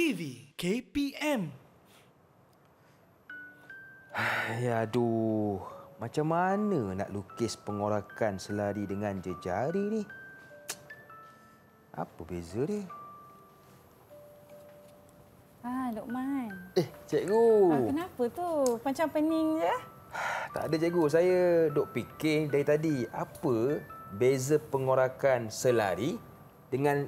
TV KPM. Ya aduh, macam mana nak lukis pengorakan selari dengan jejari ni? Apa beza dia? Ah, Lokman. Eh, cikgu. Ah, kenapa tu? Macam pening je. Tak ada cikgu. Saya dok fikir dari tadi. Apa beza pengorakan selari dengan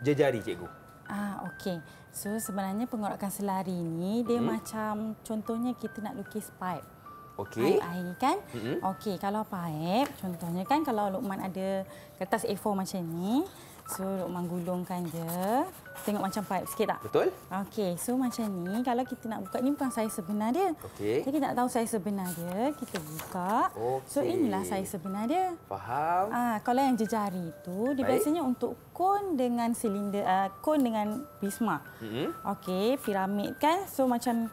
jejari cikgu? Ah, okey. So sebenarnya pengorakan selari ni dia hmm. macam contohnya kita nak lukis pipe. Okey. Air, air kan? Hmm. Okey, kalau pipe contohnya kan kalau Lukman ada kertas A4 macam ni, So, Rok Mang gulungkan dia. Tengok macam pipe sikit tak? Betul. Okey, so macam ni. Kalau kita nak buka ni bukan saiz sebenar dia. Okey. Kita nak tahu saiz sebenar dia, kita buka. Okay. So, inilah saiz sebenar dia. Faham. Ah, kalau yang jejari itu, dia Baik. biasanya untuk kon dengan silinder, uh, ah, kon dengan prisma. Mm Okey, piramid kan? So, macam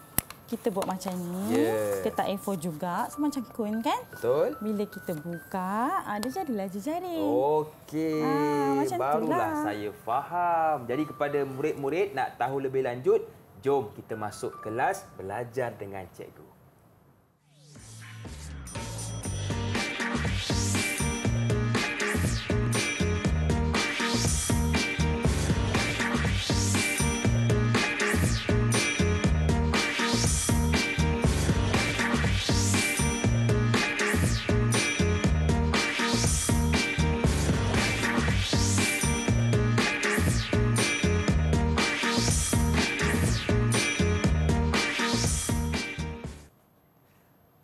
kita buat macam ni. Yeah. Kita tak A4 juga. Macam kun kan? Betul. Bila kita buka, ada ah, jadilah jejari. Okey. Ah, Barulah itulah. saya faham. Jadi kepada murid-murid nak tahu lebih lanjut, jom kita masuk kelas belajar dengan cikgu.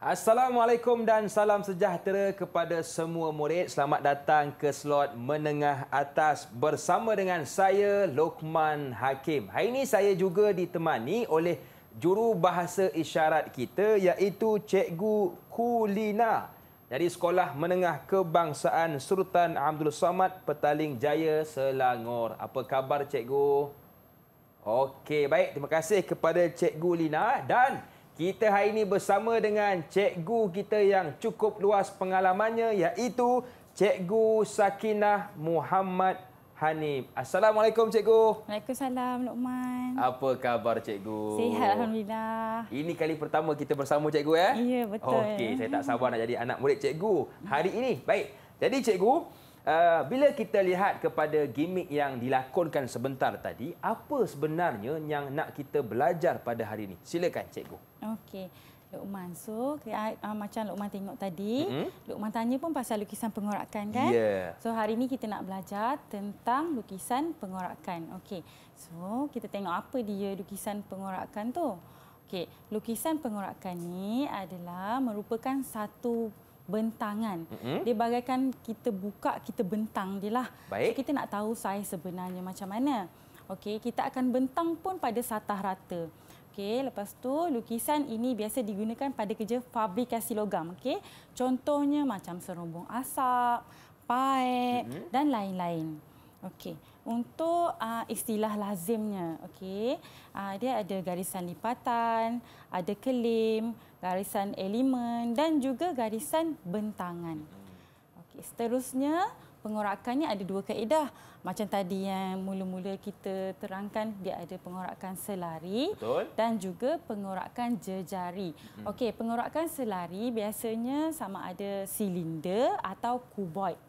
Assalamualaikum dan salam sejahtera kepada semua murid. Selamat datang ke slot menengah atas bersama dengan saya Lokman Hakim. Hari ini saya juga ditemani oleh juru bahasa isyarat kita iaitu Cikgu Kulina dari Sekolah Menengah Kebangsaan Sultan Abdul Samad Petaling Jaya Selangor. Apa khabar Cikgu? Okey, baik. Terima kasih kepada Cikgu Lina dan kita hari ini bersama dengan cikgu kita yang cukup luas pengalamannya iaitu Cikgu Sakinah Muhammad Hanif. Assalamualaikum cikgu. Waalaikumsalam Luqman. Apa khabar cikgu? Sihat alhamdulillah. Ini kali pertama kita bersama cikgu eh? Ya betul. Okey, saya tak sabar nak jadi anak murid cikgu hari ini. Baik. Jadi cikgu Uh, bila kita lihat kepada gimmick yang dilakonkan sebentar tadi, apa sebenarnya yang nak kita belajar pada hari ini? Silakan, Cikgu. Okey. Lukman. So, uh, macam Lukman tengok tadi, mm-hmm. Lukman tanya pun pasal lukisan pengorakan kan? Yeah. So, hari ini kita nak belajar tentang lukisan pengorakan. Okey. So, kita tengok apa dia lukisan pengorakan tu. Okey. Lukisan pengorakan ni adalah merupakan satu bentangan. Mm-hmm. Dia bagaikan kita buka, kita bentang dia lah. Baik. So, kita nak tahu saiz sebenarnya macam mana. Okey, kita akan bentang pun pada satah rata. Okey, lepas tu lukisan ini biasa digunakan pada kerja fabrikasi logam, okey. Contohnya macam serumbung asap, paip mm-hmm. dan lain-lain. Okey, untuk uh, istilah lazimnya, okey. Uh, dia ada garisan lipatan, ada kelim, garisan elemen dan juga garisan bentangan. Mm-hmm. Okey, seterusnya pengorakannya ada dua kaedah. Macam tadi yang mula-mula kita terangkan, dia ada pengorakan selari Betul. dan juga pengorakan jejari. Hmm. Okey, pengorakan selari biasanya sama ada silinder atau kuboid.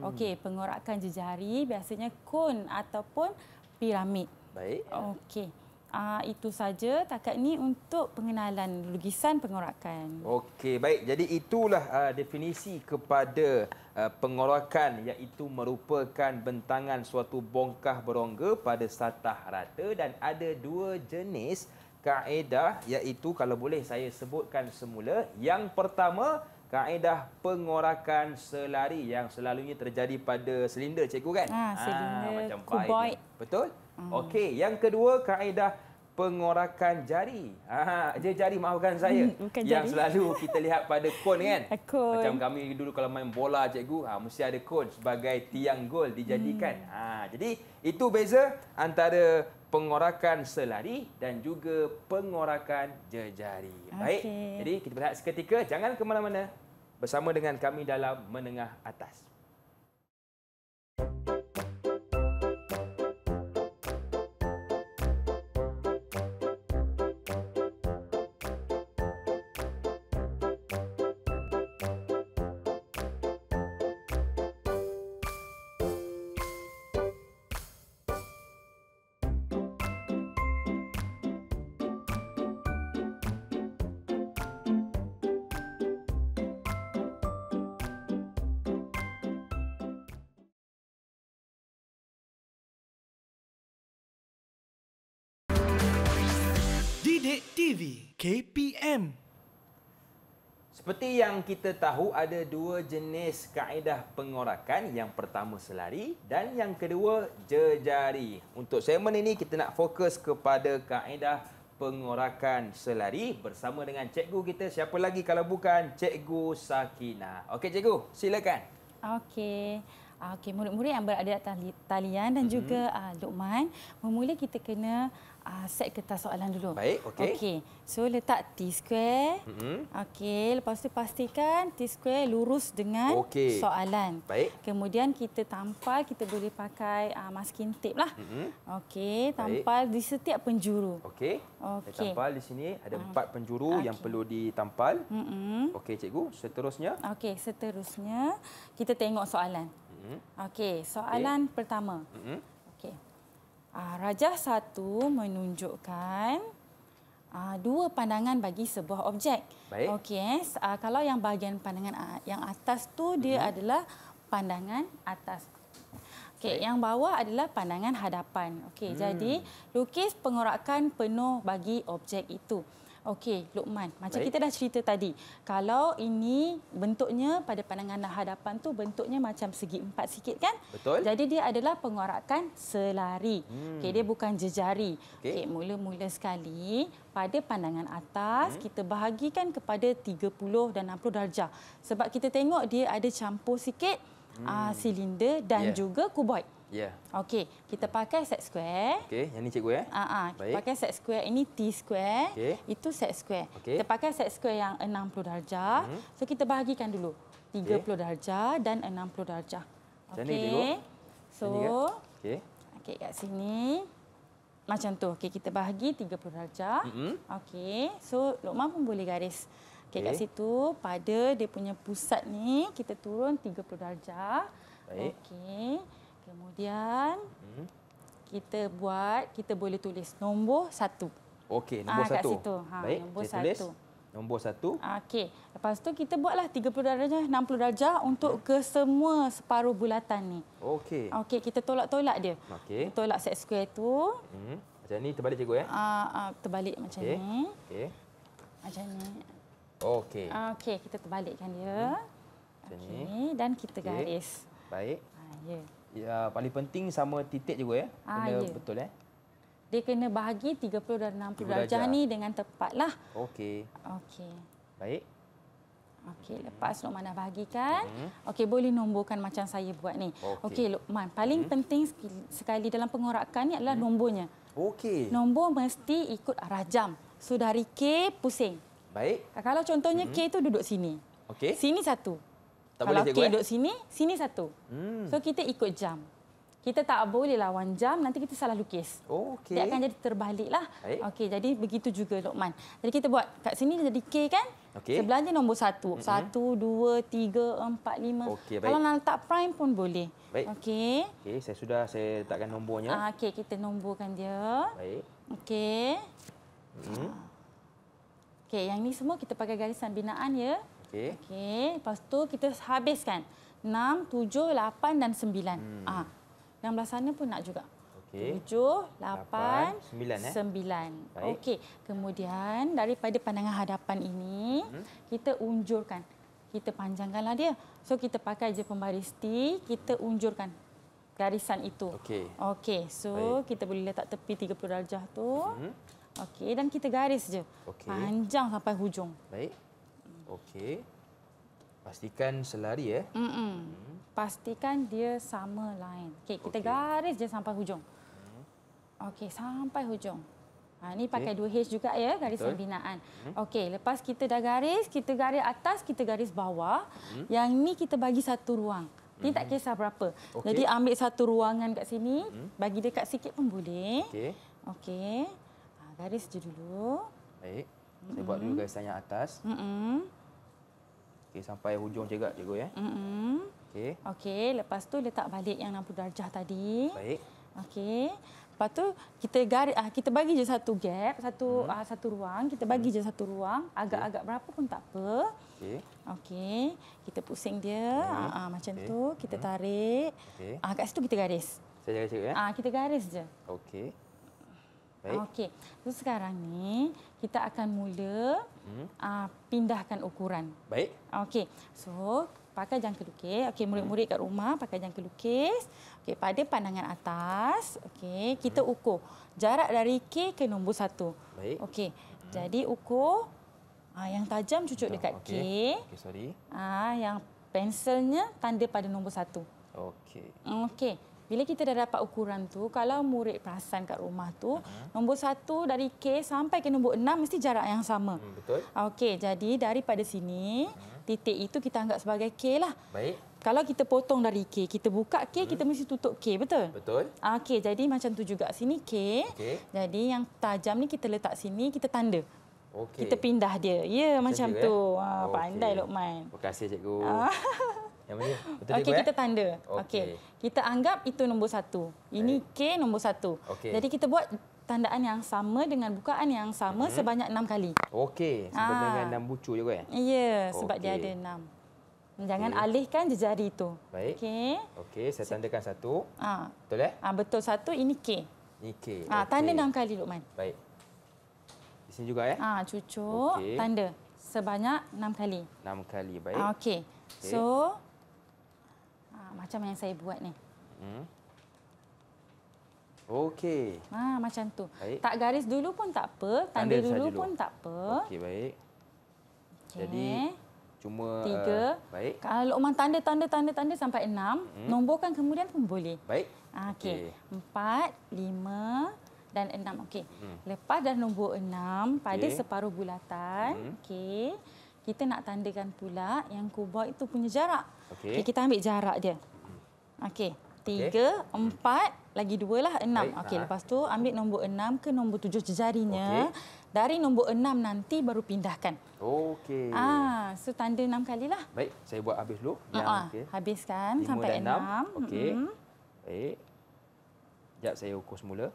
Hmm. Okey, pengorakan jejari biasanya kon ataupun piramid. Baik. Okey. Uh, itu saja takat ni untuk pengenalan lukisan pengorakan. Okey, baik. Jadi itulah uh, definisi kepada Eh, pengorakan iaitu merupakan bentangan suatu bongkah berongga pada satah rata dan ada dua jenis kaedah iaitu kalau boleh saya sebutkan semula yang pertama kaedah pengorakan selari yang selalunya terjadi pada silinder cikgu kan ha, silinder ha, macam kuboid betul hmm. okey yang kedua kaedah pengorakan jari. Ha, jari maafkan saya. Hmm, bukan yang jari. selalu kita lihat pada kon kan. Cone. Macam kami dulu kalau main bola cikgu, ha, mesti ada kon sebagai tiang gol dijadikan. Hmm. Ha, jadi itu beza antara pengorakan selari dan juga pengorakan jejari. Okay. Baik. Jadi kita berehat seketika. Jangan ke mana-mana bersama dengan kami dalam menengah atas. KPM. Seperti yang kita tahu ada dua jenis kaedah pengorakan, yang pertama selari dan yang kedua jejari. Untuk segmen ini kita nak fokus kepada kaedah pengorakan selari bersama dengan cikgu kita siapa lagi kalau bukan cikgu Sakina. Okey cikgu, silakan. Okey. Ah, okey, murid-murid yang berada di talian dan mm-hmm. juga uh, ah, Luqman, memula kita kena uh, set kertas soalan dulu. Baik, okey. Okey. So letak T square. Mm -hmm. Okey, lepas tu pastikan T square lurus dengan okay. soalan. Baik. Kemudian kita tampal, kita boleh pakai uh, masking tape lah. Mm -hmm. Okey, tampal Baik. di setiap penjuru. Okey. Okey. Tampal di sini ada ah. empat penjuru okay. yang perlu ditampal. Mm -hmm. Okey, cikgu. Seterusnya. Okey, seterusnya kita tengok soalan. Mm -hmm. Okey, soalan okay. pertama. Mm -hmm. Ah, rajah satu menunjukkan ah, dua pandangan bagi sebuah objek. Baik. Okey, eh? Ah, kalau yang bahagian pandangan yang atas tu dia hmm. adalah pandangan atas. Okey, yang bawah adalah pandangan hadapan. Okey, hmm. jadi lukis pengorakan penuh bagi objek itu. Okey, Lukman. Macam Baik. kita dah cerita tadi, kalau ini bentuknya pada pandangan hadapan tu bentuknya macam segi empat sikit kan? Betul. Jadi dia adalah pengorakan selari. Hmm. Okey, dia bukan jejari. Okey, okay, mula-mula sekali pada pandangan atas hmm. kita bahagikan kepada 30 dan 60 darjah. Sebab kita tengok dia ada campur sikit hmm. uh, silinder dan yeah. juga kuboid. Ya. Okey, kita pakai set square. Okey, yang ni cikgu eh? Ha ah, ah kita pakai set square. Ini T square. Okay. Itu set square. Okay. Kita pakai set square yang 60 darjah. Hmm. So kita bahagikan dulu. 30 okay. darjah dan 60 darjah. Okey. So Okey. Okey, kat sini. Macam tu. Okey, kita bahagi 30 darjah. Hmm. Okey. So Lokman pun boleh garis. Okey, okay. kat situ pada dia punya pusat ni kita turun 30 darjah. Okey. Kemudian hmm. kita buat, kita boleh tulis nombor satu. Okey, ah, nombor ha, satu. Situ. Ha, Baik, nombor saya tulis nombor satu. Okey, lepas tu kita buatlah 30 darjah, 60 darjah untuk ke semua separuh bulatan ni. Okey. Okey, kita tolak-tolak dia. Okey. Tolak set square tu. Hmm. Macam ni terbalik cikgu ya? Ah, uh, uh, terbalik macam ni. Okey. Macam ni. Okey. Okey, kita terbalikkan dia. Hmm. Macam okay. ni. Dan kita okay. garis. Baik. Ha, ya. Yeah ya, paling penting sama titik juga ya. Ah, kena ya. betul eh. Dia kena bahagi 30 dan 60 30 darjah. darjah ni dengan tepat lah. Okey. Okey. Baik. Okey, lepas Lukman dah bahagikan. Hmm. Okey, boleh nombokan macam saya buat ni. Okey, okay, Lukman, paling hmm. penting sekali dalam pengorakan ni adalah hmm. nombornya. Okey. Nombor mesti ikut arah jam. So dari K pusing. Baik. Kalau contohnya hmm. K tu duduk sini. Okey. Sini satu. Tak kalau boleh, K eh? duduk sini, sini satu. Hmm. So kita ikut jam. Kita tak boleh lawan jam, nanti kita salah lukis. Oh, okay. Dia akan jadi terbalik lah. Okay. jadi begitu juga Lokman. Jadi kita buat kat sini jadi K kan? Okay. Sebelahnya nombor satu. Mm -hmm. Satu, dua, tiga, empat, lima. Okay, Kalau nak letak prime pun boleh. Baik. Okay, Okey, saya sudah saya letakkan nombornya. Ah, Okey, kita nomborkan dia. Baik. Okay, Mm. Okey, yang ni semua kita pakai garisan binaan ya. Okey. Okey, lepas tu kita habiskan 6, 7, 8 dan 9. Hmm. Ah. Yang belah sana pun nak juga. Okey. 7, 8, 8 9 eh. Okey. Kemudian daripada pandangan hadapan ini, hmm. kita unjurkan. Kita panjangkanlah dia. So kita pakai je pembaris T, kita unjurkan garisan itu. Okey. Okey. So Baik. kita boleh letak tepi 30 darjah tu. Hmm. Okey dan kita garis je. Okay. Panjang sampai hujung. Baik. Okey. Pastikan selari eh. Mm -mm. Pastikan dia sama lain. Okey, kita okay. garis je sampai hujung. Hmm. Okey, sampai hujung. Ha, ini pakai okay. 2H juga ya, garis Betul. pembinaan. Hmm. Okey, lepas kita dah garis, kita garis atas, kita garis bawah. Hmm. Yang ni kita bagi satu ruang. Ni hmm. tak kisah berapa. Okay. Jadi ambil satu ruangan kat sini, hmm. bagi dekat sikit pun boleh. Okey. Okey. Ha, garis je dulu. Baik. Saya hmm. buat dulu garisan yang atas. Hmm. Okey sampai hujung cegak cikgu ya. Hmm. Okey. Okey, lepas tu letak balik yang 60 darjah tadi. Baik. Okey. Lepas tu kita garis ah kita bagi je satu gap, satu hmm. ah, satu ruang, kita bagi hmm. je satu ruang, agak-agak okay. berapa pun tak apa. Okey. Okey. Kita pusing dia okay. ah, ah, macam okay. tu, kita mm-hmm. tarik. Okay. Ah kat situ kita garis. Saya garis cikgu ya. Ah kita garis je. Okey. Okey. So sekarang ni kita akan mula hmm. uh, pindahkan ukuran. Baik. Okey. So, pakai jangka lukis. Okey, murid-murid kat rumah pakai jangka lukis. Okey, pada pandangan atas, okey, kita hmm. ukur jarak dari K ke nombor satu. Baik. Okey. Hmm. Jadi ukur uh, yang tajam cucuk Betul. dekat okay. K. Okey, sorry. Ah, uh, yang pensilnya tanda pada nombor satu. Okey. Okey. Bila kita dah dapat ukuran tu, kalau murid perasan kat rumah tu, uh-huh. nombor satu dari K sampai ke nombor enam mesti jarak yang sama. Hmm, betul. Okey, jadi daripada sini, uh-huh. titik itu kita anggap sebagai K lah. Baik. Kalau kita potong dari K, kita buka K, hmm. kita mesti tutup K, betul? Betul. Okey, jadi macam tu juga sini K. Okay. Jadi yang tajam ni kita letak sini, kita tanda. Okey. Kita pindah dia. Ya, macam, macam tu. Ya? Ha, pandai Lokman. Terima kasih cikgu. Ah. Okey okay, kita eh? tanda. Okey. Okay. Kita anggap itu nombor satu. Ini K nombor satu. Okay. Jadi kita buat tandaan yang sama dengan bukaan yang sama hmm. sebanyak enam kali. Okey. Sebenarnya dengan ah. enam bucu juga eh? ya? Yeah, sebab okay. dia ada enam. Jangan okay. alihkan jejari itu. Baik. Okey. Okey, saya tandakan satu. Ha. Betul eh? Ah, betul satu, ini K. Ini K. Ha, tanda enam kali, Luqman. Baik. Di sini juga eh? Ha, cucuk, okay. tanda. Sebanyak enam kali. Enam kali, baik. Ha, Okey. Okay. So, macam yang saya buat ni. Hmm. Okey. Ha macam tu. Baik. Tak garis dulu pun tak apa, tanda dulu, dulu pun tak apa. Okey, baik. Okay. Jadi cuma Tiga. Uh, baik. Kalau umang tanda tanda tanda tanda sampai enam, hmm. nombokan kemudian pun boleh. Baik. Okey. Okay. Empat, lima dan enam. Okey. Hmm. Lepas dah nombor enam pada okay. separuh bulatan. Hmm. Okey kita nak tandakan pula yang kuboid itu punya jarak. Okey. Okay, kita ambil jarak dia. Okey. Tiga, okay. empat, lagi dua lah, enam. Okey, ha. lepas tu ambil nombor enam ke nombor tujuh jejarinya. Okay. Dari nombor enam nanti baru pindahkan. Okey. Ah, so tanda enam lah. Baik, saya buat habis dulu. Ya, uh -huh. okay. Habiskan Lima sampai enam. enam. Okey. Mm -hmm. Baik. Sekejap saya ukur semula.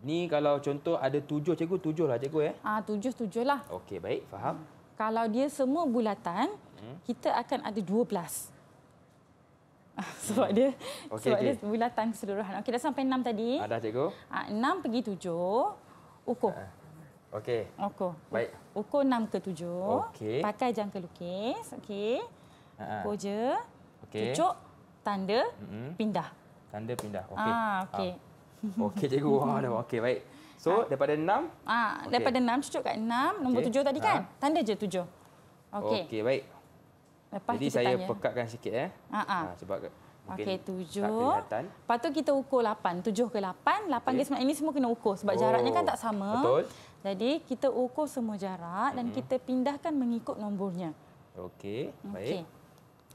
Ini kalau contoh ada tujuh cikgu, tujuh lah cikgu ya? Ah, tujuh, tujuh lah. Okey, baik. Faham. Hmm kalau dia semua bulatan, hmm. kita akan ada 12. Ah, sebab hmm. dia okay, sebab okay. dia bulatan keseluruhan. Okey dah sampai 6 tadi. Ada ah, cikgu. Ah 6 pergi 7. Ukur. Ah, okey. Ukur. Baik. Ukur 6 ke 7. Okay. Pakai jangka lukis. Okey. Ah, ukur je. Okey. Cucuk tanda hmm pindah. Tanda pindah. Okey. Ah okey. Ah. Okey cikgu. Ah okey. Baik. So ha. daripada enam, ah okay. daripada enam cucuk kat enam, nombor 7 okay. tadi kan ha. tanda je tujuh. okey okey baik lepas jadi saya tanya. pekatkan sikit eh ha, ha. ha sebab okey 7 lepas tu kita ukur lapan, tujuh ke lapan, lapan ke okay. ini semua kena ukur sebab oh. jaraknya kan tak oh, sama betul jadi kita ukur semua jarak mm-hmm. dan kita pindahkan mengikut nombornya okey baik okay.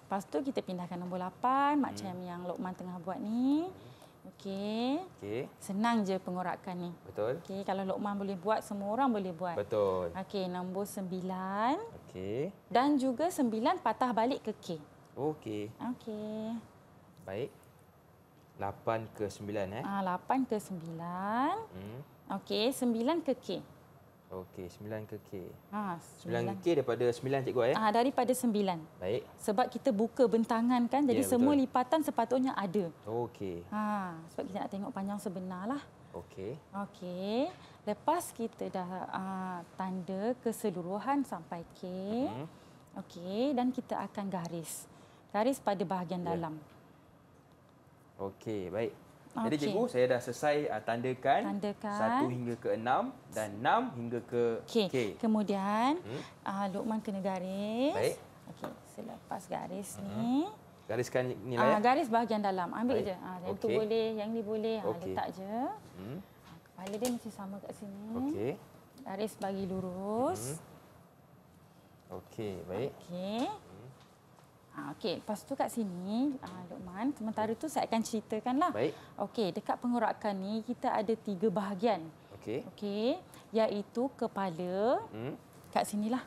lepas tu kita pindahkan nombor 8 macam mm. yang Lokman tengah buat ni Okey. Okey. Senang je pengorakan ni. Betul. Okey, kalau Lokman boleh buat, semua orang boleh buat. Betul. Okey, nombor sembilan. Okey. Dan juga sembilan patah balik ke K. Okey. Okey. Baik. Lapan ke sembilan, eh? Ah, lapan ke sembilan. Hmm. Okey, sembilan ke K. Okey, sembilan ke K. Ha, 9. 9 K daripada 9 cikgu eh? Ha, daripada sembilan. Baik. Sebab kita buka bentangan kan, jadi ya, semua lipatan sepatutnya ada. Okey. Ha, sebab kita nak tengok panjang lah. Okey. Okey. Lepas kita dah ha, tanda keseluruhan sampai K. Uh-huh. Okey, dan kita akan garis. Garis pada bahagian ya. dalam. Okey, baik. Okay. Jadi cikgu saya dah selesai uh, tandakan, tandakan 1 hingga ke enam dan enam hingga ke okay. K. Kemudian hmm? uh, Luqman kena garis. Baik. Okey, selepas garis uh-huh. ni gariskan nilai. Ah uh, garis bahagian dalam. Ambil Baik. je. uh, yang okay. tu boleh, yang ni boleh. Ah okay. uh, letak je. Hmm. Ah, kepala dia mesti sama kat sini. Okey. Garis bagi lurus. Hmm. Okey, baik. Okey. Ah, okay, lepas tu kat sini, uh, ah, Luqman, sementara tu saya akan ceritakanlah. Baik. Okay, dekat pengorakan ni kita ada tiga bahagian. Okay, Okey, iaitu kepala. Hmm. Kat lah.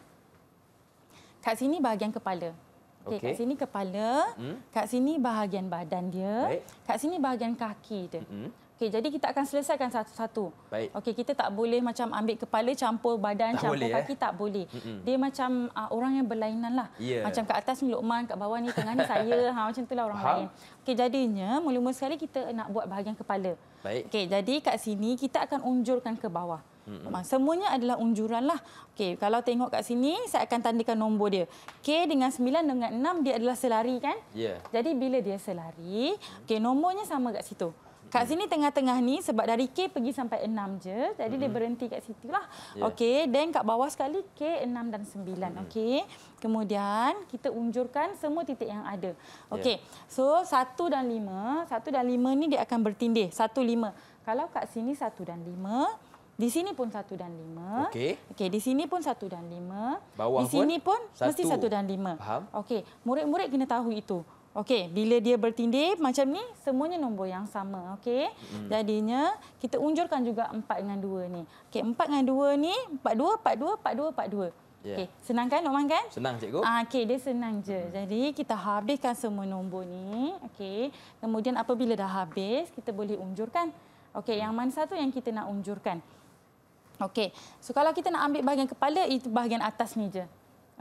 Kat sini bahagian kepala. Okey, okay. kat sini kepala, hmm. kat sini bahagian badan dia, Baik. kat sini bahagian kaki dia. Hmm. Okey, jadi kita akan selesaikan satu-satu. Baik. Okey, kita tak boleh macam ambil kepala campur badan, tak campur kaki eh? tak boleh. Mm-mm. Dia macam uh, orang yang berlainan lah. Yeah. Macam kat atas ni Lukman, kat bawah ni tengah ni saya. ha, macam itulah orang Faham. lain. Okey, jadinya mula-mula sekali kita nak buat bahagian kepala. Baik. Okey, jadi kat sini kita akan unjurkan ke bawah. Mm-mm. Semuanya adalah unjuran lah. Okey, kalau tengok kat sini, saya akan tandakan nombor dia. K dengan 9 dengan 6, dia adalah selari kan? Ya. Yeah. Jadi bila dia selari, okey, nombornya sama kat situ. Kat sini tengah-tengah ni sebab dari K pergi sampai 6 je. Jadi mm-hmm. dia berhenti kat situ lah. Yeah. Okey, then kat bawah sekali K 6 dan 9. Mm-hmm. Okey. Kemudian kita unjurkan semua titik yang ada. Okey. Yeah. So 1 dan 5, 1 dan 5 ni dia akan bertindih. 1 5. Kalau kat sini 1 dan 5, di sini pun satu dan lima. Okey. Okey, di sini pun satu dan lima. Bawah di sini pun, pun satu. mesti satu dan lima. Faham? Okey, murid-murid kena tahu itu. Okey, bila dia bertindih macam ni, semuanya nombor yang sama. Okey, hmm. jadinya kita unjurkan juga empat dengan dua ni. Okey, empat dengan dua ni, 4 dua, 4 dua, 4 dua, 4 dua. Yeah. Okey, senang kan Norman kan? Senang cikgu. Ah, okey, dia senang je. Hmm. Jadi kita habiskan semua nombor ni. Okey. Kemudian apabila dah habis, kita boleh unjurkan. Okey, hmm. yang mana satu yang kita nak unjurkan? Okey. So kalau kita nak ambil bahagian kepala itu bahagian atas ni je.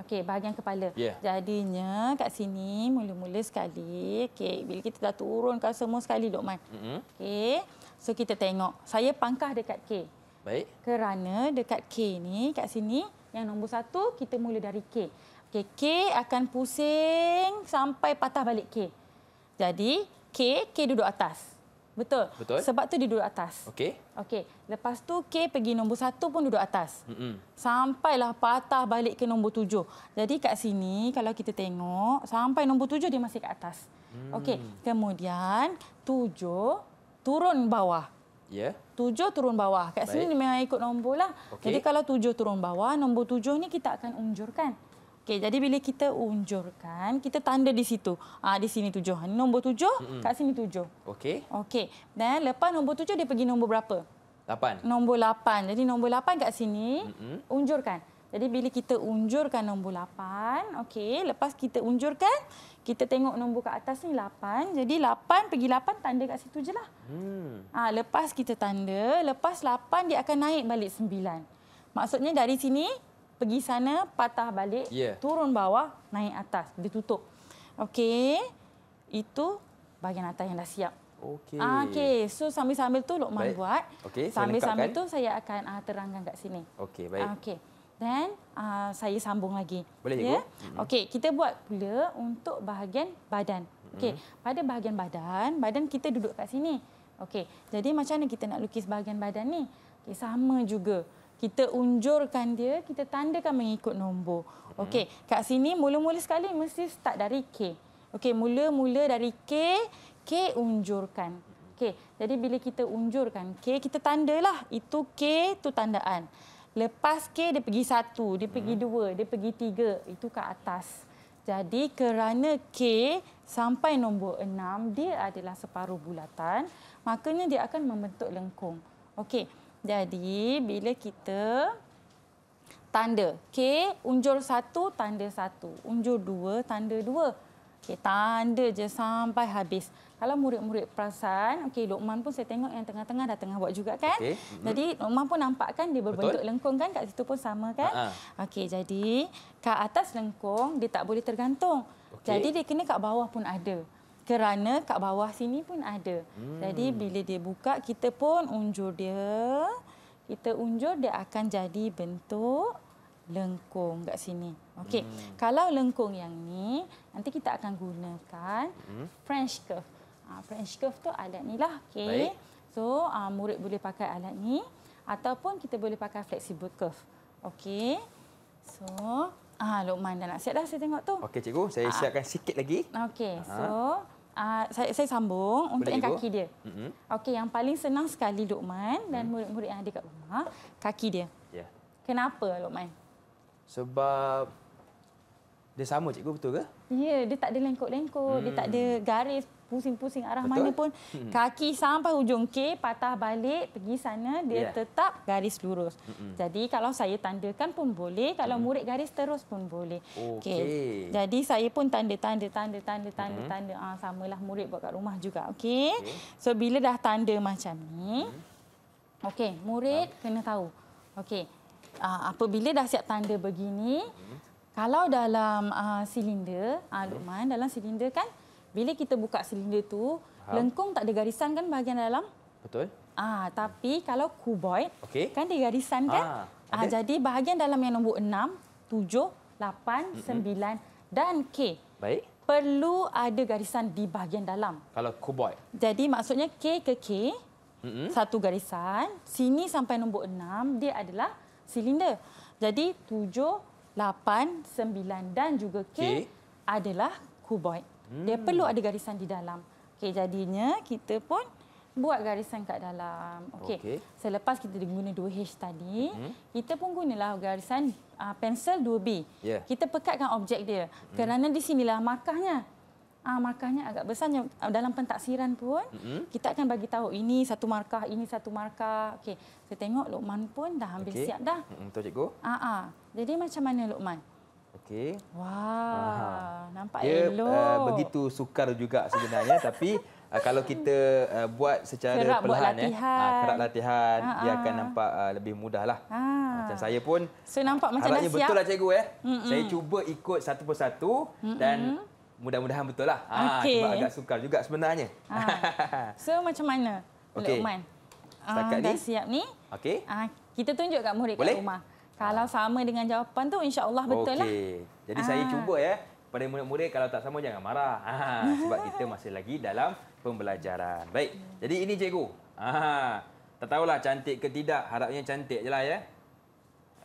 Okey, bahagian kepala. Yeah. Jadinya kat sini mula-mula sekali. Okey, bila kita dah turun, turunkan semua sekali, Dok mai. Mm-hmm. Okey, so kita tengok. Saya pangkah dekat K. Baik. Kerana dekat K ni, kat sini, yang nombor satu, kita mula dari K. Okey, K akan pusing sampai patah balik K. Jadi, K, K duduk atas. Betul. Betul. Sebab tu dia duduk atas. Okey. Okey. Lepas tu K pergi nombor satu pun duduk atas. Mm -hmm. Sampailah patah balik ke nombor tujuh. Jadi kat sini kalau kita tengok sampai nombor tujuh dia masih kat atas. Mm. Okey. Kemudian tujuh turun bawah. Ya. Yeah. Tujuh turun bawah. Kat Baik. sini memang ikut nombor lah. Okay. Jadi kalau tujuh turun bawah, nombor tujuh ni kita akan unjurkan. Okey, jadi bila kita unjurkan, kita tanda di situ. Ah ha, di sini tujuh. Nombor tujuh, mm -hmm. kat sini tujuh. Okey. Okey. Dan lepas nombor tujuh, dia pergi nombor berapa? Lapan. Nombor lapan. Jadi nombor lapan kat sini, mm -hmm. unjurkan. Jadi bila kita unjurkan nombor lapan, okey. Lepas kita unjurkan, kita tengok nombor kat atas ni lapan. Jadi lapan pergi lapan, tanda kat situ je lah. Mm. Ha, lepas kita tanda, lepas lapan dia akan naik balik sembilan. Maksudnya dari sini pergi sana, patah balik, yeah. turun bawah, naik atas, ditutup. Okey. Itu bahagian atas yang dah siap. Okey. Ah, Okey, so sambil-sambil tu Lokman baik. buat. Okay. Sambil-sambil tu saya akan uh, terangkan kat sini. Okey, baik. Ah, okey. Then uh, saya sambung lagi. Boleh yeah? cikgu. Mm-hmm. Mm-hmm. Okey, kita buat pula untuk bahagian badan. Mm-hmm. Okey. Mm. Pada bahagian badan, badan kita duduk kat sini. Okey. Jadi macam mana kita nak lukis bahagian badan ni? Okey, sama juga kita unjurkan dia, kita tandakan mengikut nombor. Hmm. Okey, kat sini mula-mula sekali mesti start dari K. Okey, mula-mula dari K, K unjurkan. Okey, jadi bila kita unjurkan K, kita tandalah. Itu K, tu tandaan. Lepas K, dia pergi satu, dia pergi hmm. dua, dia pergi tiga. Itu ke atas. Jadi kerana K sampai nombor enam, dia adalah separuh bulatan. Makanya dia akan membentuk lengkung. Okey, jadi bila kita tanda K unjur satu tanda satu, unjur dua tanda dua. okay tanda je sampai habis. Kalau murid-murid perasan, okey Lokman pun saya tengok yang tengah-tengah dah tengah buat juga kan? Okay. Mm-hmm. Jadi Lokman pun nampak kan dia berbentuk Betul. lengkung kan? Kat situ pun sama kan? Okay, jadi kat atas lengkung dia tak boleh tergantung. Okay. Jadi dia kena kat bawah pun ada kerana kat bawah sini pun ada. Hmm. Jadi bila dia buka kita pun unjur dia. Kita unjur dia akan jadi bentuk lengkung kat sini. Okey. Hmm. Kalau lengkung yang ni nanti kita akan gunakan hmm. French curve. Ah French curve tu alat ni lah. Okey. So uh, murid boleh pakai alat ni ataupun kita boleh pakai flexible curve. Okey. So ah Luqman dah nak siap dah saya tengok tu. Okey cikgu, saya ah. siapkan ah. sikit lagi. Okey. Ah. So ah. Ah, saya, saya sambung Boleh untuk yang kaki dia. Mm-hmm. Okey, yang paling senang sekali Luqman dan mm. murid-murid yang ada kat rumah, kaki dia. Yeah. Kenapa Luqman? Sebab dia sama cikgu betul ke? Ya, yeah, dia tak ada lengkok-lengkok, mm. dia tak ada hmm. garis pusing-pusing arah Betul. mana pun hmm. kaki sampai hujung K patah balik pergi sana dia yeah. tetap garis lurus. Hmm. Jadi kalau saya tandakan pun boleh, kalau hmm. murid garis terus pun boleh. Okey. Okay. Jadi saya pun tanda-tanda tanda-tanda tanda-tanda hmm. ah ha, samalah murid buat kat rumah juga. Okey. Okay. So bila dah tanda macam ni. Hmm. Okey, murid ha. kena tahu. Okey. Ah apabila dah siap tanda begini hmm. Kalau dalam uh, silinder, uh, ah, Luqman, dalam silinder kan, bila kita buka silinder tu, Faham. lengkung tak ada garisan kan bahagian dalam? Betul. Ah, tapi kalau kuboid, okay. kan ada garisan kan? Ah, okay. ah, jadi bahagian dalam yang nombor 6, 7, 8, mm -hmm. 9 dan K. Baik. Perlu ada garisan di bahagian dalam. Kalau kuboid. Jadi maksudnya K ke K, mm -hmm. satu garisan. Sini sampai nombor 6, dia adalah silinder. Jadi 7, 8, 9 dan juga K, K. adalah kuboid. Hmm. Dia perlu ada garisan di dalam. Okey, jadinya kita pun buat garisan kat dalam. Okey. Okay. Selepas kita guna 2H tadi, mm -hmm. kita pun gunalah garisan uh, pensel 2B. Yeah. Kita pekatkan objek dia. Mm. Kerana di sinilah markahnya. Ah uh, markahnya agak besar ah, dalam pentaksiran pun mm -hmm. kita akan bagi tahu ini satu markah, ini satu markah. Okey. Saya tengok Lokman pun dah hampir okay. siap dah. Mm -hmm. cikgu. Ah uh ah. -huh. Jadi macam mana Lokman? Okey. Wah, Aha. nampak dia, elok. Uh, begitu sukar juga sebenarnya tapi uh, kalau kita uh, buat secara kerap perlahan buat ah, latihan. eh, uh, kerap latihan, uh ha, -huh. dia ha. akan nampak uh, lebih mudahlah. Uh. Ha. Macam saya pun. Saya so, nampak macam dah siap. betul lah cikgu eh. Mm -mm. Saya cuba ikut satu persatu mm -mm. dan mudah-mudahan betul lah. Ha, ah, okay. cuma agak sukar juga sebenarnya. Uh. So macam mana? Okey. Uh, dah siap ni? Okey. Uh, kita tunjuk kat murid Boleh? kat rumah. Kalau sama dengan jawapan tu insya-Allah betul okay. lah. Okey. Jadi Aa. saya ah. cuba ya. Eh. Pada murid-murid kalau tak sama jangan marah. Ha, sebab kita masih lagi dalam pembelajaran. Baik. Jadi ini cikgu. Ha. Tak tahulah cantik ke tidak. Harapnya cantik jelah ya.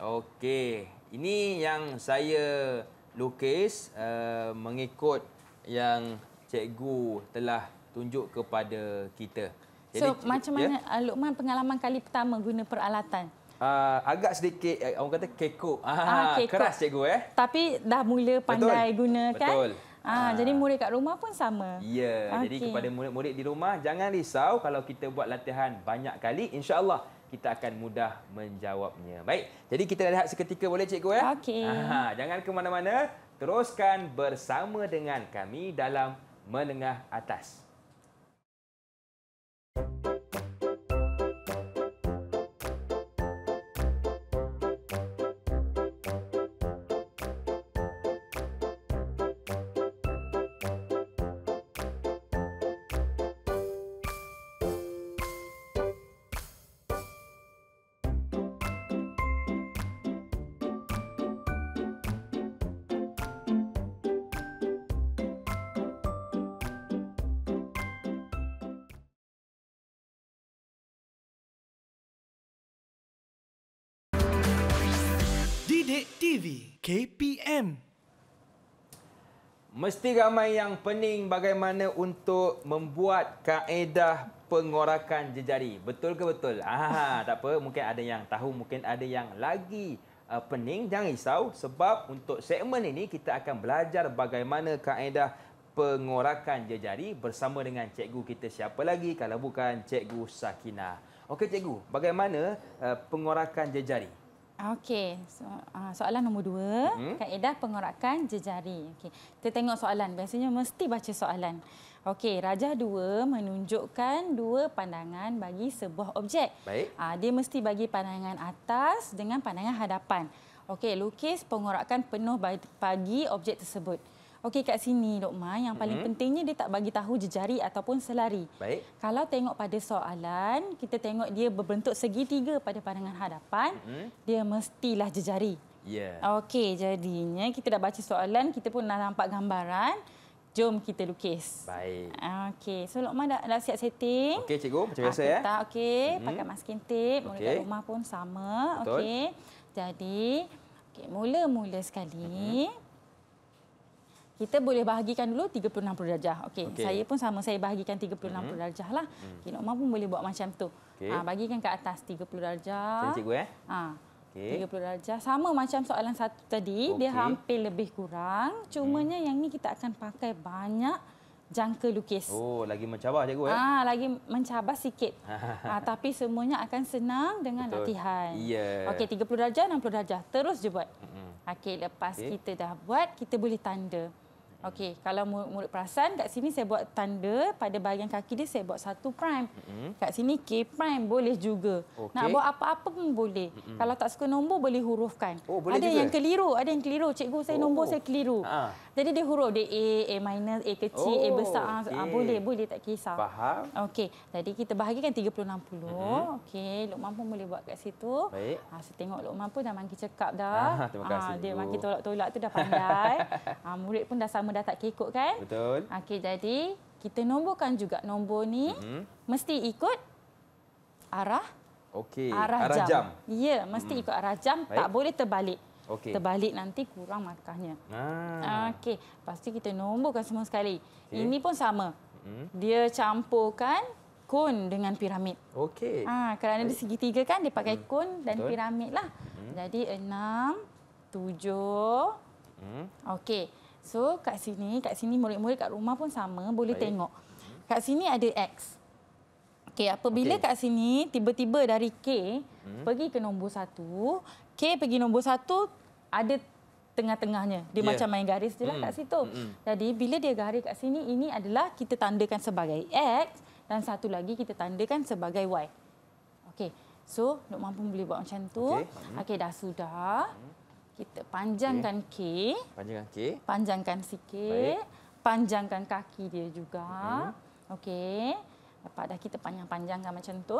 Okey. Ini yang saya lukis uh, mengikut yang cikgu telah tunjuk kepada kita. Jadi, so, macam ya. mana ya? Luqman pengalaman kali pertama guna peralatan? uh, agak sedikit eh, orang kata kekok. Ah, ah kekok. keras cikgu eh. Tapi dah mula pandai Betul. gunakan. Betul. Ah, ah jadi murid kat rumah pun sama. Ya, okay. jadi kepada murid-murid di rumah jangan risau kalau kita buat latihan banyak kali insyaallah kita akan mudah menjawabnya. Baik. Jadi kita lihat seketika boleh cikgu ya? Okey. Ah, jangan ke mana-mana. Teruskan bersama dengan kami dalam menengah atas. Sidik TV KPM Mesti ramai yang pening bagaimana untuk membuat kaedah pengorakan jejari. Betul ke betul? Ah, tak apa, mungkin ada yang tahu, mungkin ada yang lagi uh, pening. Jangan risau sebab untuk segmen ini kita akan belajar bagaimana kaedah pengorakan jejari bersama dengan cikgu kita siapa lagi kalau bukan cikgu Sakina. Okey cikgu, bagaimana uh, pengorakan jejari? Okey, so, uh, soalan nombor dua, hmm? kaedah pengorakan jejari. Okey, kita tengok soalan. Biasanya mesti baca soalan. Okey, Raja dua menunjukkan dua pandangan bagi sebuah objek. Baik. Uh, dia mesti bagi pandangan atas dengan pandangan hadapan. Okey, lukis pengorakan penuh bagi objek tersebut. Okey kat sini Lokman yang paling mm -hmm. pentingnya dia tak bagi tahu jejari ataupun selari. Baik. Kalau tengok pada soalan, kita tengok dia berbentuk segitiga pada pandangan hadapan, mm -hmm. dia mestilah jejari. Ya. Yeah. Okey, jadinya kita dah baca soalan, kita pun dah nampak gambaran. Jom kita lukis. Baik. Okey, so Lokman dah, dah siap setting. Okey cikgu, macam biasa ya. Tak okey, mm -hmm. pakai masking tape, mulut okay. rumah pun sama. Okey. Jadi, okey mula-mula sekali. Mm -hmm kita boleh bahagikan dulu 360 darjah. Okey, okay. saya pun sama saya bahagikan 360 mm -hmm. darjah lah. Okey, mhm. Nok Mah pun boleh buat macam tu. Okay. Ha, ah, bagikan ke atas 30 darjah. Saya cikgu eh. Ha. Okay. 30 darjah. Sama macam soalan satu tadi, okay. dia hampir lebih kurang. Cumanya hmm. yang ni kita akan pakai banyak jangka lukis. Oh, lagi mencabar cikgu eh. Ah, ha, lagi mencabar sikit. ha, tapi semuanya akan senang dengan Betul. latihan. Yeah. Okey, 30 darjah, 60 darjah. Terus je buat. -hmm. Okey, lepas okay. kita dah buat, kita boleh tanda. Okey, kalau murid perasan kat sini saya buat tanda pada bahagian kaki dia saya buat satu prime. Mm-hmm. Kat sini K prime boleh juga. Okay. Nak buat apa-apa pun boleh. Mm-hmm. Kalau tak suka nombor boleh hurufkan. Oh, boleh ada juga. yang eh? keliru, ada yang keliru. Cikgu saya oh. nombor saya keliru. Ha. Jadi dia huruf dia A, A minus, A kecil, oh, A besar. Ah, okay. Ha, boleh, boleh tak kisah. Faham. Okey, jadi kita bahagikan 30 60. Mm-hmm. Okey, Lukman pun boleh buat kat situ. Baik. Ha, saya tengok Lukman pun dah makin cekap dah. Ha, terima kasih. Ha, dia makin tolak-tolak tu dah pandai. ha, murid pun dah sama dah tak kekok kan? Betul. Okey, jadi kita nombokan juga nombor ni mm -hmm. mesti ikut arah okey arah, arah jam. jam. Ya, mesti mm. ikut arah jam, Baik. tak boleh terbalik. Okay. Terbalik nanti kurang markahnya. Ah. Okey, pasti kita nombokan semua sekali. Okay. Ini pun sama. Mm. Dia campurkan kon dengan piramid. Okey. Ah, kerana di segitiga kan dia pakai mhm. kon dan piramidlah. Mm. Jadi enam, tujuh. Mm. Okey. So kat sini, kat sini murid-murid kat rumah pun sama, boleh Baik. tengok. Kat sini ada X. Okey, apabila okay. kat sini tiba-tiba dari K hmm. pergi ke nombor satu, K pergi nombor satu, ada tengah-tengahnya. Dia yeah. macam main garis je lah hmm. kat situ. Hmm. Jadi bila dia garis kat sini, ini adalah kita tandakan sebagai X dan satu lagi kita tandakan sebagai Y. Okey, so nak Mampu boleh buat macam tu. Okey, okay, dah sudah. Hmm. Kita panjangkan K. Okay. Panjangkan K. Panjangkan sikit. Baik. Panjangkan kaki dia juga. Okay. Mhm. Okey. Lepas dah kita panjang-panjangkan macam tu.